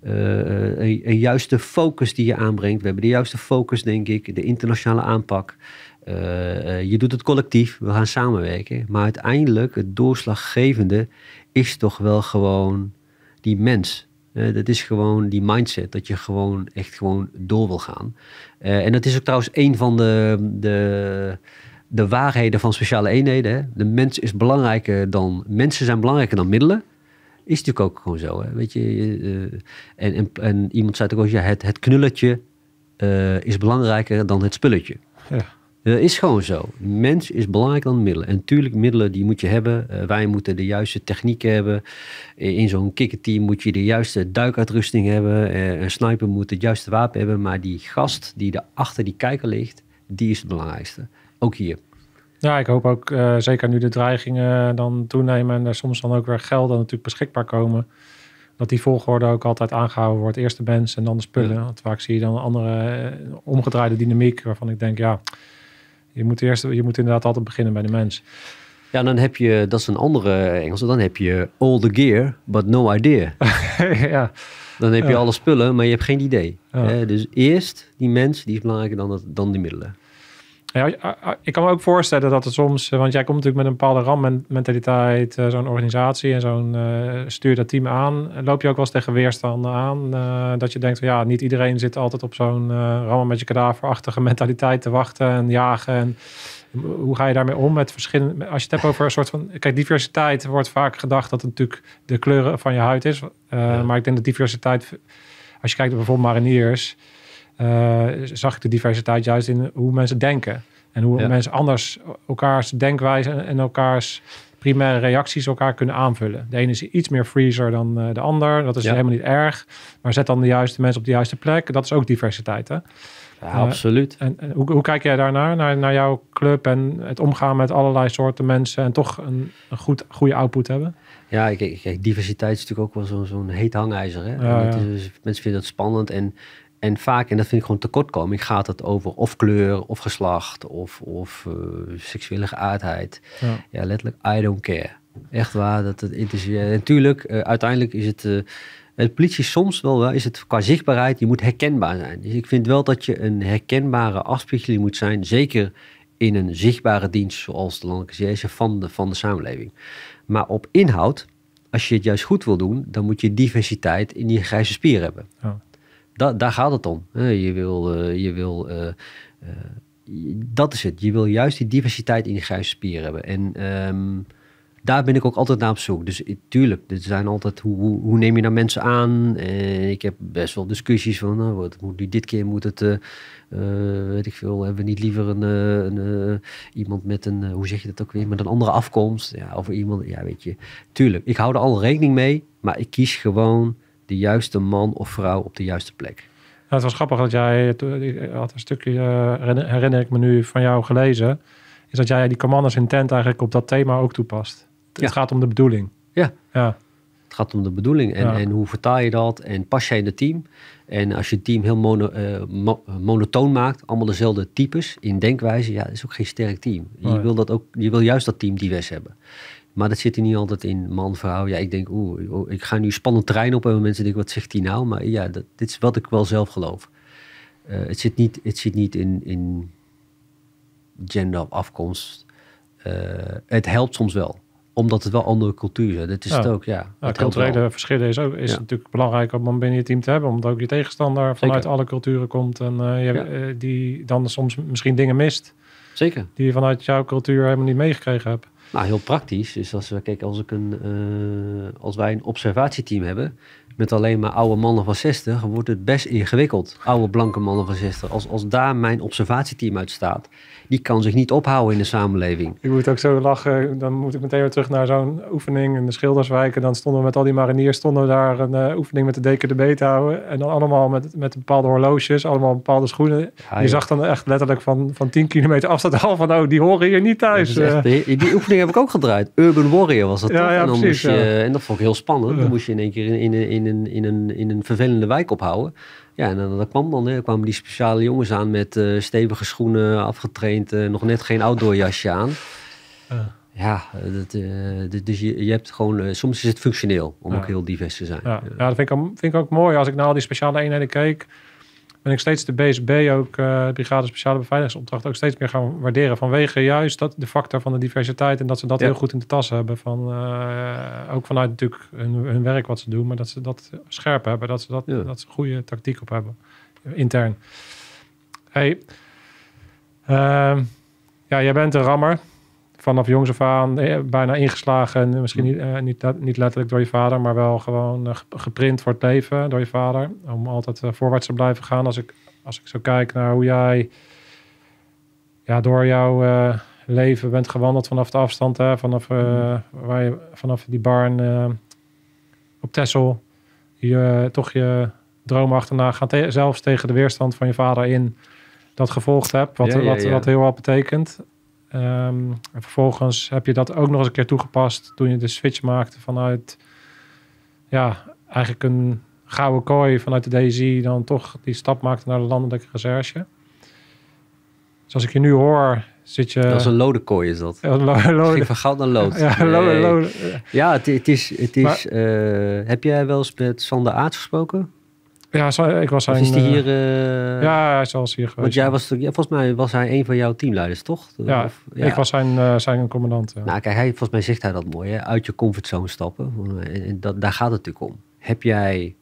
eh, een, juiste focus die je aanbrengt. We hebben de juiste focus, denk ik, de internationale aanpak. Eh, je doet het collectief, we gaan samenwerken. Maar uiteindelijk, het doorslaggevende is toch wel gewoon die mens. dat is gewoon die mindset, dat je gewoon echt gewoon door wil gaan. en dat is ook trouwens een van de, de de waarheden van speciale eenheden. Hè? De mens is belangrijker dan mensen zijn belangrijker dan middelen. Is natuurlijk ook gewoon zo. Hè? Weet je, eh, en, en, en, iemand zei ook al, ja, het, het knulletje eh, is belangrijker dan het spulletje. Ja. Dat is gewoon zo. Mens is belangrijker dan middelen. En natuurlijk, middelen die moet je hebben. Eh, wij moeten de juiste techniek hebben. In zo'n kikkerteam moet je de juiste duikuitrusting hebben. een sniper moet het juiste wapen hebben. Maar die gast die er achter die kijker ligt, die is het belangrijkste. Ook hier. Ja, ik hoop ook, eh, zeker nu de dreigingen dan toenemen en er soms dan ook weer gelden natuurlijk beschikbaar komen, dat die volgorde ook altijd aangehouden wordt. Eerst de mensen en dan de spullen. Ja. Want vaak zie je dan een andere eh, omgedraaide dynamiek waarvan ik denk, ja, je moet, eerst, je moet inderdaad altijd beginnen bij de mens. Ja, dan heb je, dat is een andere Engelse, dan heb je all the gear, but no idea. [laughs] ja. Dan heb je alle spullen, maar je hebt geen idee. Dus eerst die mens, die is belangrijker dan, dat, dan die middelen. Ja, ik kan me ook voorstellen dat het soms, eh, want jij komt natuurlijk met een bepaalde RAM-mentaliteit, eh, zo'n organisatie en zo'n uh, stuur dat team aan. Loop je ook wel eens tegen weerstanden aan? dat je denkt, van, ja, niet iedereen zit altijd op zo'n uh, met je kadaverachtige [laughs] mentaliteit te wachten en jagen. En hoe ga je daarmee om met verschillende. Als je het hebt over een soort van. Kijk, diversiteit wordt vaak gedacht dat het natuurlijk de kleuren van je huid is. Maar ik denk dat diversiteit, als je kijkt naar bijvoorbeeld mariniers eh, zag ik de diversiteit juist in hoe mensen denken. En hoe mensen anders elkaars denkwijze en elkaars primaire reacties elkaar kunnen aanvullen. De ene is iets meer freezer dan eh, de ander. Dat is helemaal niet erg. Maar zet dan de juiste mensen op de juiste plek. Dat is ook diversiteit. Hè? Ja, eh, absoluut. En, hoe, hoe, kijk jij daarnaar? Naar, naar jouw club en het omgaan met allerlei soorten mensen en toch een, een goed, goede output hebben? Ja, kijk, kijk, diversiteit is natuurlijk ook wel zo'n zo heet hangijzer. Hè? mensen vinden dat spannend en en vaak, en dat vind ik gewoon tekortkoming, gaat het over of kleur, of geslacht, of, of eh, seksuele geaardheid. Ja. letterlijk, I don't care. Echt waar, dat het interesseert. Natuurlijk, uh, eh, uiteindelijk is het... Uh, eh, de politie soms wel, wel, is het qua zichtbaarheid, je moet herkenbaar zijn. Dus ik vind wel dat je een herkenbare afspiegeling moet zijn, zeker in een zichtbare dienst zoals de landelijke van de, van de samenleving. Maar op inhoud, als je het juist goed wil doen, dan moet je diversiteit in je grijze spier hebben. Ja daar gaat het om. je wil, eh, je wil eh, eh, dat is het. Je wil juist die diversiteit in je grijze hebben. En ehm, daar ben ik ook altijd naar op zoek. Dus tuurlijk, er zijn altijd hoe, hoe, hoe neem je nou mensen aan? En ik heb best wel discussies van, nou, nu dit keer? Moet het, weet ik veel, hebben we niet liever een, een iemand met een, hoe zeg je dat ook weer, met een andere afkomst? Ja, of iemand, ja, weet je. Tuurlijk, ik hou er al rekening mee, maar ik kies gewoon de juiste man of vrouw op de juiste plek. Nou, het was grappig dat jij, ik eh, had een stukje, eh, herinner ik me nu, van jou gelezen. Is dat jij die commanders intent eigenlijk op dat thema ook toepast. Het gaat om de bedoeling. Ja. ja. Het gaat om de bedoeling. En, en hoe vertaal je dat? En pas jij in het team? En als je het team heel eh, monotoon maakt, allemaal dezelfde types in denkwijze, ja, dat is ook geen sterk team. Je, wil, dat ook, je wil juist dat team divers hebben. Maar dat zit er niet altijd in man, vrouw. Ja, ik denk, oeh, oh, ik ga nu spannend terrein op. En mensen denken, wat zegt hij nou? Maar ja, dat, dit is wat ik wel zelf geloof. Eh, het, zit niet, het zit niet in, in gender of afkomst. Eh, het helpt soms wel omdat het wel andere culturen zijn. Dat is het ook, ja. ja culturele verschillen is, ook, is natuurlijk belangrijk om een binnen je team te hebben. Omdat ook je tegenstander vanuit alle culturen komt. En eh, je, die dan soms misschien dingen mist. Zeker. Die je vanuit jouw cultuur helemaal niet meegekregen hebt. Nou, heel praktisch. Dus als, we, kijk, als, ik een, eh, als wij een observatieteam hebben met alleen maar oude mannen van 60, wordt het best ingewikkeld. Oude blanke mannen van 60. Als, als daar mijn observatieteam uit staat, die kan zich niet ophouden in de samenleving. Ik moet ook zo lachen. Dan moet ik meteen weer terug naar zo'n oefening in de Schilderswijk. En dan stonden we met al die mariniers stonden we daar een eh, oefening met de deken de beet houden. En dan allemaal met, met bepaalde horloges, allemaal bepaalde schoenen. je zag dan echt letterlijk van, van 10 kilometer afstand al van, oh, die horen hier niet thuis. Echt, die, die oefening heb ik ook gedraaid. Urban Warrior was dat. Ja, ja en, en dat vond ik heel spannend. Dan moest je in één keer in, in, in, in, in, een, in een vervelende wijk ophouden. Ja, en dan, dat kwam dan, hè, kwamen die speciale jongens aan met eh, stevige schoenen, afgetraind, eh, nog net geen outdoor jasje aan. Ja, dat, eh, dus, dus je, je hebt gewoon, soms is het functioneel om ook heel divers te zijn. Ja, dat vind ik, vind ik ook mooi. Als ik naar al die speciale eenheden keek, ben ik steeds de BSB, ook uh, eh, Brigade Speciale Beveiligingsopdracht, ook steeds meer gaan waarderen. Vanwege juist dat, de factor van de diversiteit en dat ze dat heel goed in de tas hebben. Van, eh, ook vanuit natuurlijk hun, hun, werk wat ze doen, maar dat ze dat scherp hebben. Dat ze, dat, dat goede tactiek op hebben, eh, intern. Hey, ehm, ja, jij bent een rammer vanaf jongs af aan eh, bijna ingeslagen. en Misschien niet, eh, niet, niet, letterlijk door je vader, maar wel gewoon eh, geprint voor het leven door je vader. Om altijd voorwaarts te blijven gaan. Als ik, als ik zo kijk naar hoe jij ja, door jouw leven bent gewandeld vanaf de afstand. Hè, vanaf, mm-hmm. waar je, vanaf die barn op Tessel. Je, toch je droom achterna gaan. Te zelfs tegen de weerstand van je vader in dat gevolgd hebt. Wat, wat, wat heel wat betekent. Ehm, en vervolgens heb je dat ook nog eens een keer toegepast toen je de switch maakte vanuit ja, eigenlijk een gouden kooi vanuit de DSI dan toch die stap maakte naar de landelijke recherche. Zoals dus ik je nu hoor, zit je... Dat is een kooi is dat. Een lood van goud naar lood. [laughs] Ja, ja het, is... Het is eh, heb jij wel eens met Sander Aarts gesproken? Ja, ik was zijn... Eh, eh, ja, hij is hier geweest. Want jij was, volgens mij was hij een van jouw teamleiders, toch? Ja, ik was zijn, eh, zijn commandant. Ja. Nou, kijk, hij, volgens mij zegt hij dat mooi, hè? Uit je comfortzone stappen. En dat, daar gaat het natuurlijk om. Heb jij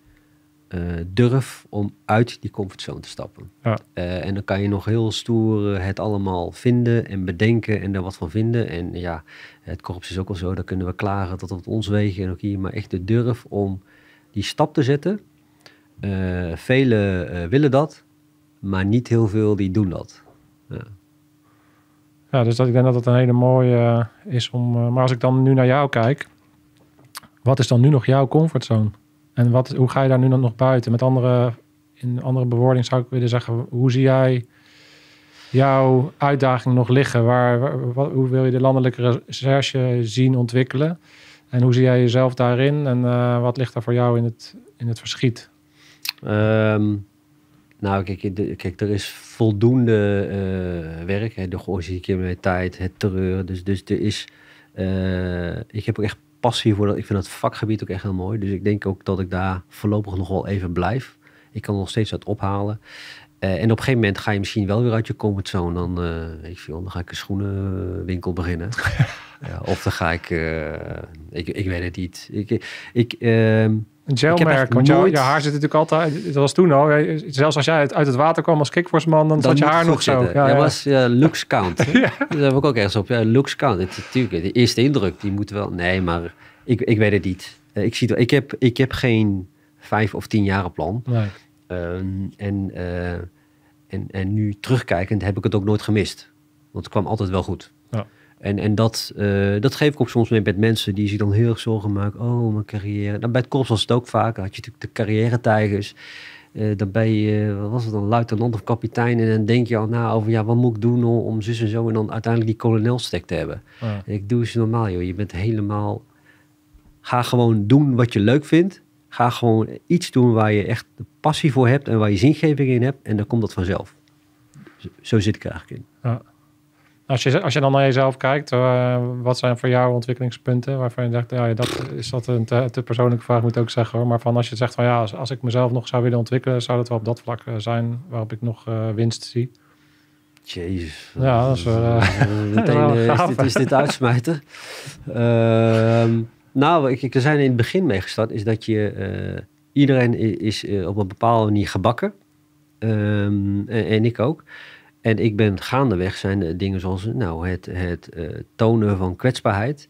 durf om uit die comfortzone te stappen? Ja. en dan kan je nog heel stoer het allemaal vinden en bedenken en er wat van vinden. En ja, het korps is ook al zo. Dan kunnen we klagen tot op ons wegen en ook hier. Maar echt de durf om die stap te zetten uh, velen eh, willen dat, maar niet heel veel die doen dat. Ja, ja dus dat, ik denk dat dat een hele mooie eh, is om. maar als ik dan nu naar jou kijk, wat is dan nu nog jouw comfortzone? En wat, hoe ga je daar nu dan nog buiten? Met andere, in andere bewoording zou ik willen zeggen, hoe zie jij jouw uitdaging nog liggen? Waar, wat, hoe wil je de landelijke recherche zien ontwikkelen? En hoe zie jij jezelf daarin? En wat ligt daar voor jou in het, in het verschiet? Um, nou, kijk, kijk, er is voldoende uh, werk. Hè, de georganiseerde tijd, het terreur. Dus, dus er is... Eh, ik heb ook echt passie voor dat. Ik vind dat vakgebied ook echt heel mooi. Dus ik denk ook dat ik daar voorlopig nog wel even blijf. Ik kan nog steeds wat ophalen. Eh, en op een gegeven moment ga je misschien wel weer uit je comfortzone. Dan, uh, ik veel, dan ga ik een schoenenwinkel beginnen. [laughs] ja, of dan ga ik, ik... Ik weet het niet. Ik, ik, ehm, een gelmerk, want je, haar zit natuurlijk altijd, dat was toen al, zelfs als jij uit het water kwam als kickboxman, dan, zat je haar nog zo. Ja, dat was uh, looks count. [laughs] ja. Daar heb ik ook ergens op. Ja, looks count. natuurlijk, de eerste indruk, die moet wel... Nee, maar ik, ik weet het niet. Eh, ik, zie, ik, heb, ik heb geen vijf of tien jaren plan. Ehm, en, eh, en, en nu terugkijkend heb ik het ook nooit gemist. Want het kwam altijd wel goed. Ja. En, en dat, eh, dat geef ik ook soms mee met mensen die zich dan heel erg zorgen maken. Oh, mijn carrière. Dan nou, bij het korps was het ook vaak. Had je natuurlijk de carrière-tijgers. Eh, dan ben je, wat was het dan, luitenant of kapitein. En dan denk je al na over, ja, wat moet ik doen om zus en zo. En dan uiteindelijk die kolonelstek te hebben. ik doe eens normaal, joh. Je bent helemaal... Ga gewoon doen wat je leuk vindt. Ga gewoon iets doen waar je echt de passie voor hebt. En waar je zingeving in hebt. En dan komt dat vanzelf. Zo, zit ik eigenlijk in. Ja. Als je, als je dan naar jezelf kijkt, eh, wat zijn voor jou ontwikkelingspunten waarvan je dacht, ja, dat is dat een te, persoonlijke vraag, moet ik ook zeggen hoor. Maar van als je zegt van ja, als, ik mezelf nog zou willen ontwikkelen, zou dat wel op dat vlak eh, zijn waarop ik nog uh, winst zie. Jezus. Ja, dat is, [laughs] meteen, [laughs] is, dit, is dit uitsmijten. Ehm, nou, ik, er zijn in het begin mee gestart, is dat je iedereen is op een bepaalde manier gebakken. Um, en ik ook. En ik ben gaandeweg zijn dingen zoals nou, het, het eh, tonen van kwetsbaarheid.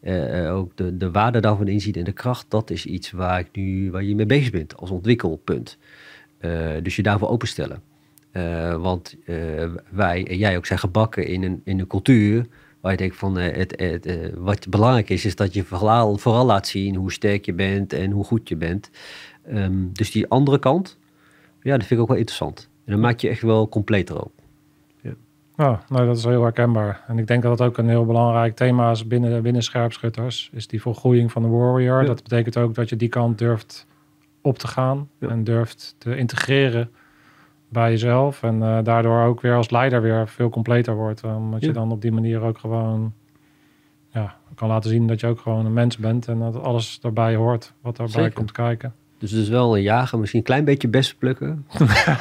Eh, ook de, de waarde daarvan inzien en de kracht, dat is iets waar, ik nu, waar je mee bezig bent als ontwikkelpunt. Eh, dus je daarvoor openstellen. want wij en jij ook zijn gebakken in een, in een cultuur waar je denkt van het, het, wat belangrijk is, is dat je vooral, vooral laat zien hoe sterk je bent en hoe goed je bent. Ehm, dus die andere kant, ja, dat vind ik ook wel interessant. En dan maak je echt wel completer ook. Ja, nou, dat is heel herkenbaar. En ik denk dat dat ook een heel belangrijk thema is binnen, binnen scherpschutters. Is die volgroeiing van de warrior. Dat betekent ook dat je die kant durft op te gaan. En durft te integreren bij jezelf. En eh, daardoor ook weer als leider weer veel completer wordt. Eh, omdat je dan op die manier ook gewoon ja, kan laten zien dat je ook gewoon een mens bent. En dat alles daarbij hoort wat daarbij komt kijken. Dus dus wel een jagen, misschien een klein beetje best plukken.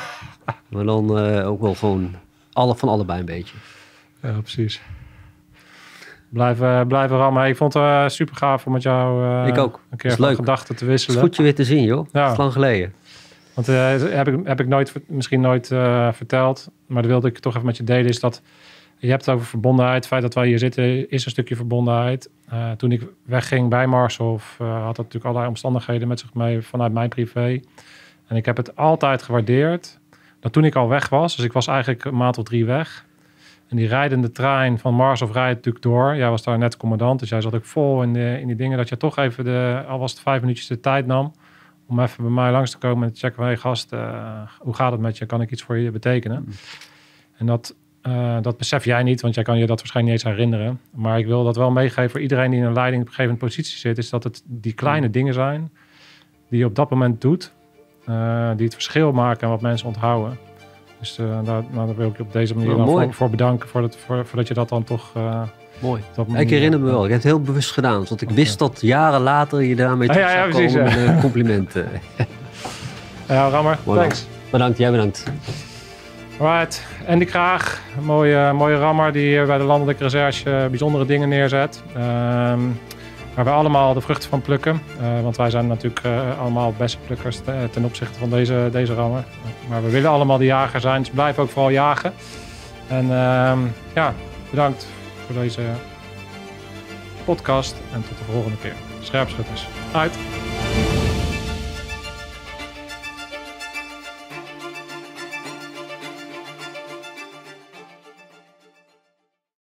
[laughs] maar dan eh, ook wel gewoon alle, van allebei een beetje. Ja, precies. Blijven, eh, blijven rammen. Ik vond het eh, super gaaf om met jou eh, ik ook. een keer leuk. gedachten te wisselen. goed je weer te zien, joh. Ja. Het is lang geleden. Want heb, ik, heb ik nooit, misschien nooit verteld, maar dat wilde ik toch even met je delen, is dat je hebt over verbondenheid. Het feit dat wij hier zitten is een stukje verbondenheid. toen ik wegging bij Mars uh, had dat natuurlijk allerlei omstandigheden met zich mee vanuit mijn privé. En ik heb het altijd gewaardeerd toen ik al weg was, dus ik was eigenlijk een maand of drie weg. En die rijdende trein van Mars of rijdt natuurlijk door. Jij was daar net commandant, dus jij zat ook vol in, de, in die dingen. Dat je toch even, de, al was het vijf minuutjes de tijd nam, om even bij mij langs te komen en te checken. Hey gast, eh, hoe gaat het met je? Kan ik iets voor je betekenen? Mm. En dat, eh, dat besef jij niet, want jij kan je dat waarschijnlijk niet eens herinneren. Maar ik wil dat wel meegeven voor iedereen die in een leiding gegeven positie zit. Is dat het die kleine mm. dingen zijn die je op dat moment doet eh, die het verschil maken en wat mensen onthouden. Dus eh, nou, daar, wil ik je op deze manier nou, voor, voor, bedanken, voor dat, voordat je dat dan toch... Eh, mooi. ik herinner me wel. Ik heb het heel bewust gedaan. Want ik wist dat jaren later je daarmee ah, terug ah, ja, zou komen met complimenten. [laughs] ja, Rammer. Mooi thanks. Bedankt. Jij bedankt. Right. En die Kraag. mooie, mooie Rammer die bij de Landelijke Recherche bijzondere dingen neerzet. Ehm, waar we allemaal de vruchten van plukken. Eh, want wij zijn natuurlijk eh, allemaal beste plukkers ten opzichte van deze, deze rammen. Maar we willen allemaal de jager zijn, dus blijf ook vooral jagen. En ehm, ja, bedankt voor deze podcast en tot de volgende keer. Scherpschutters, uit!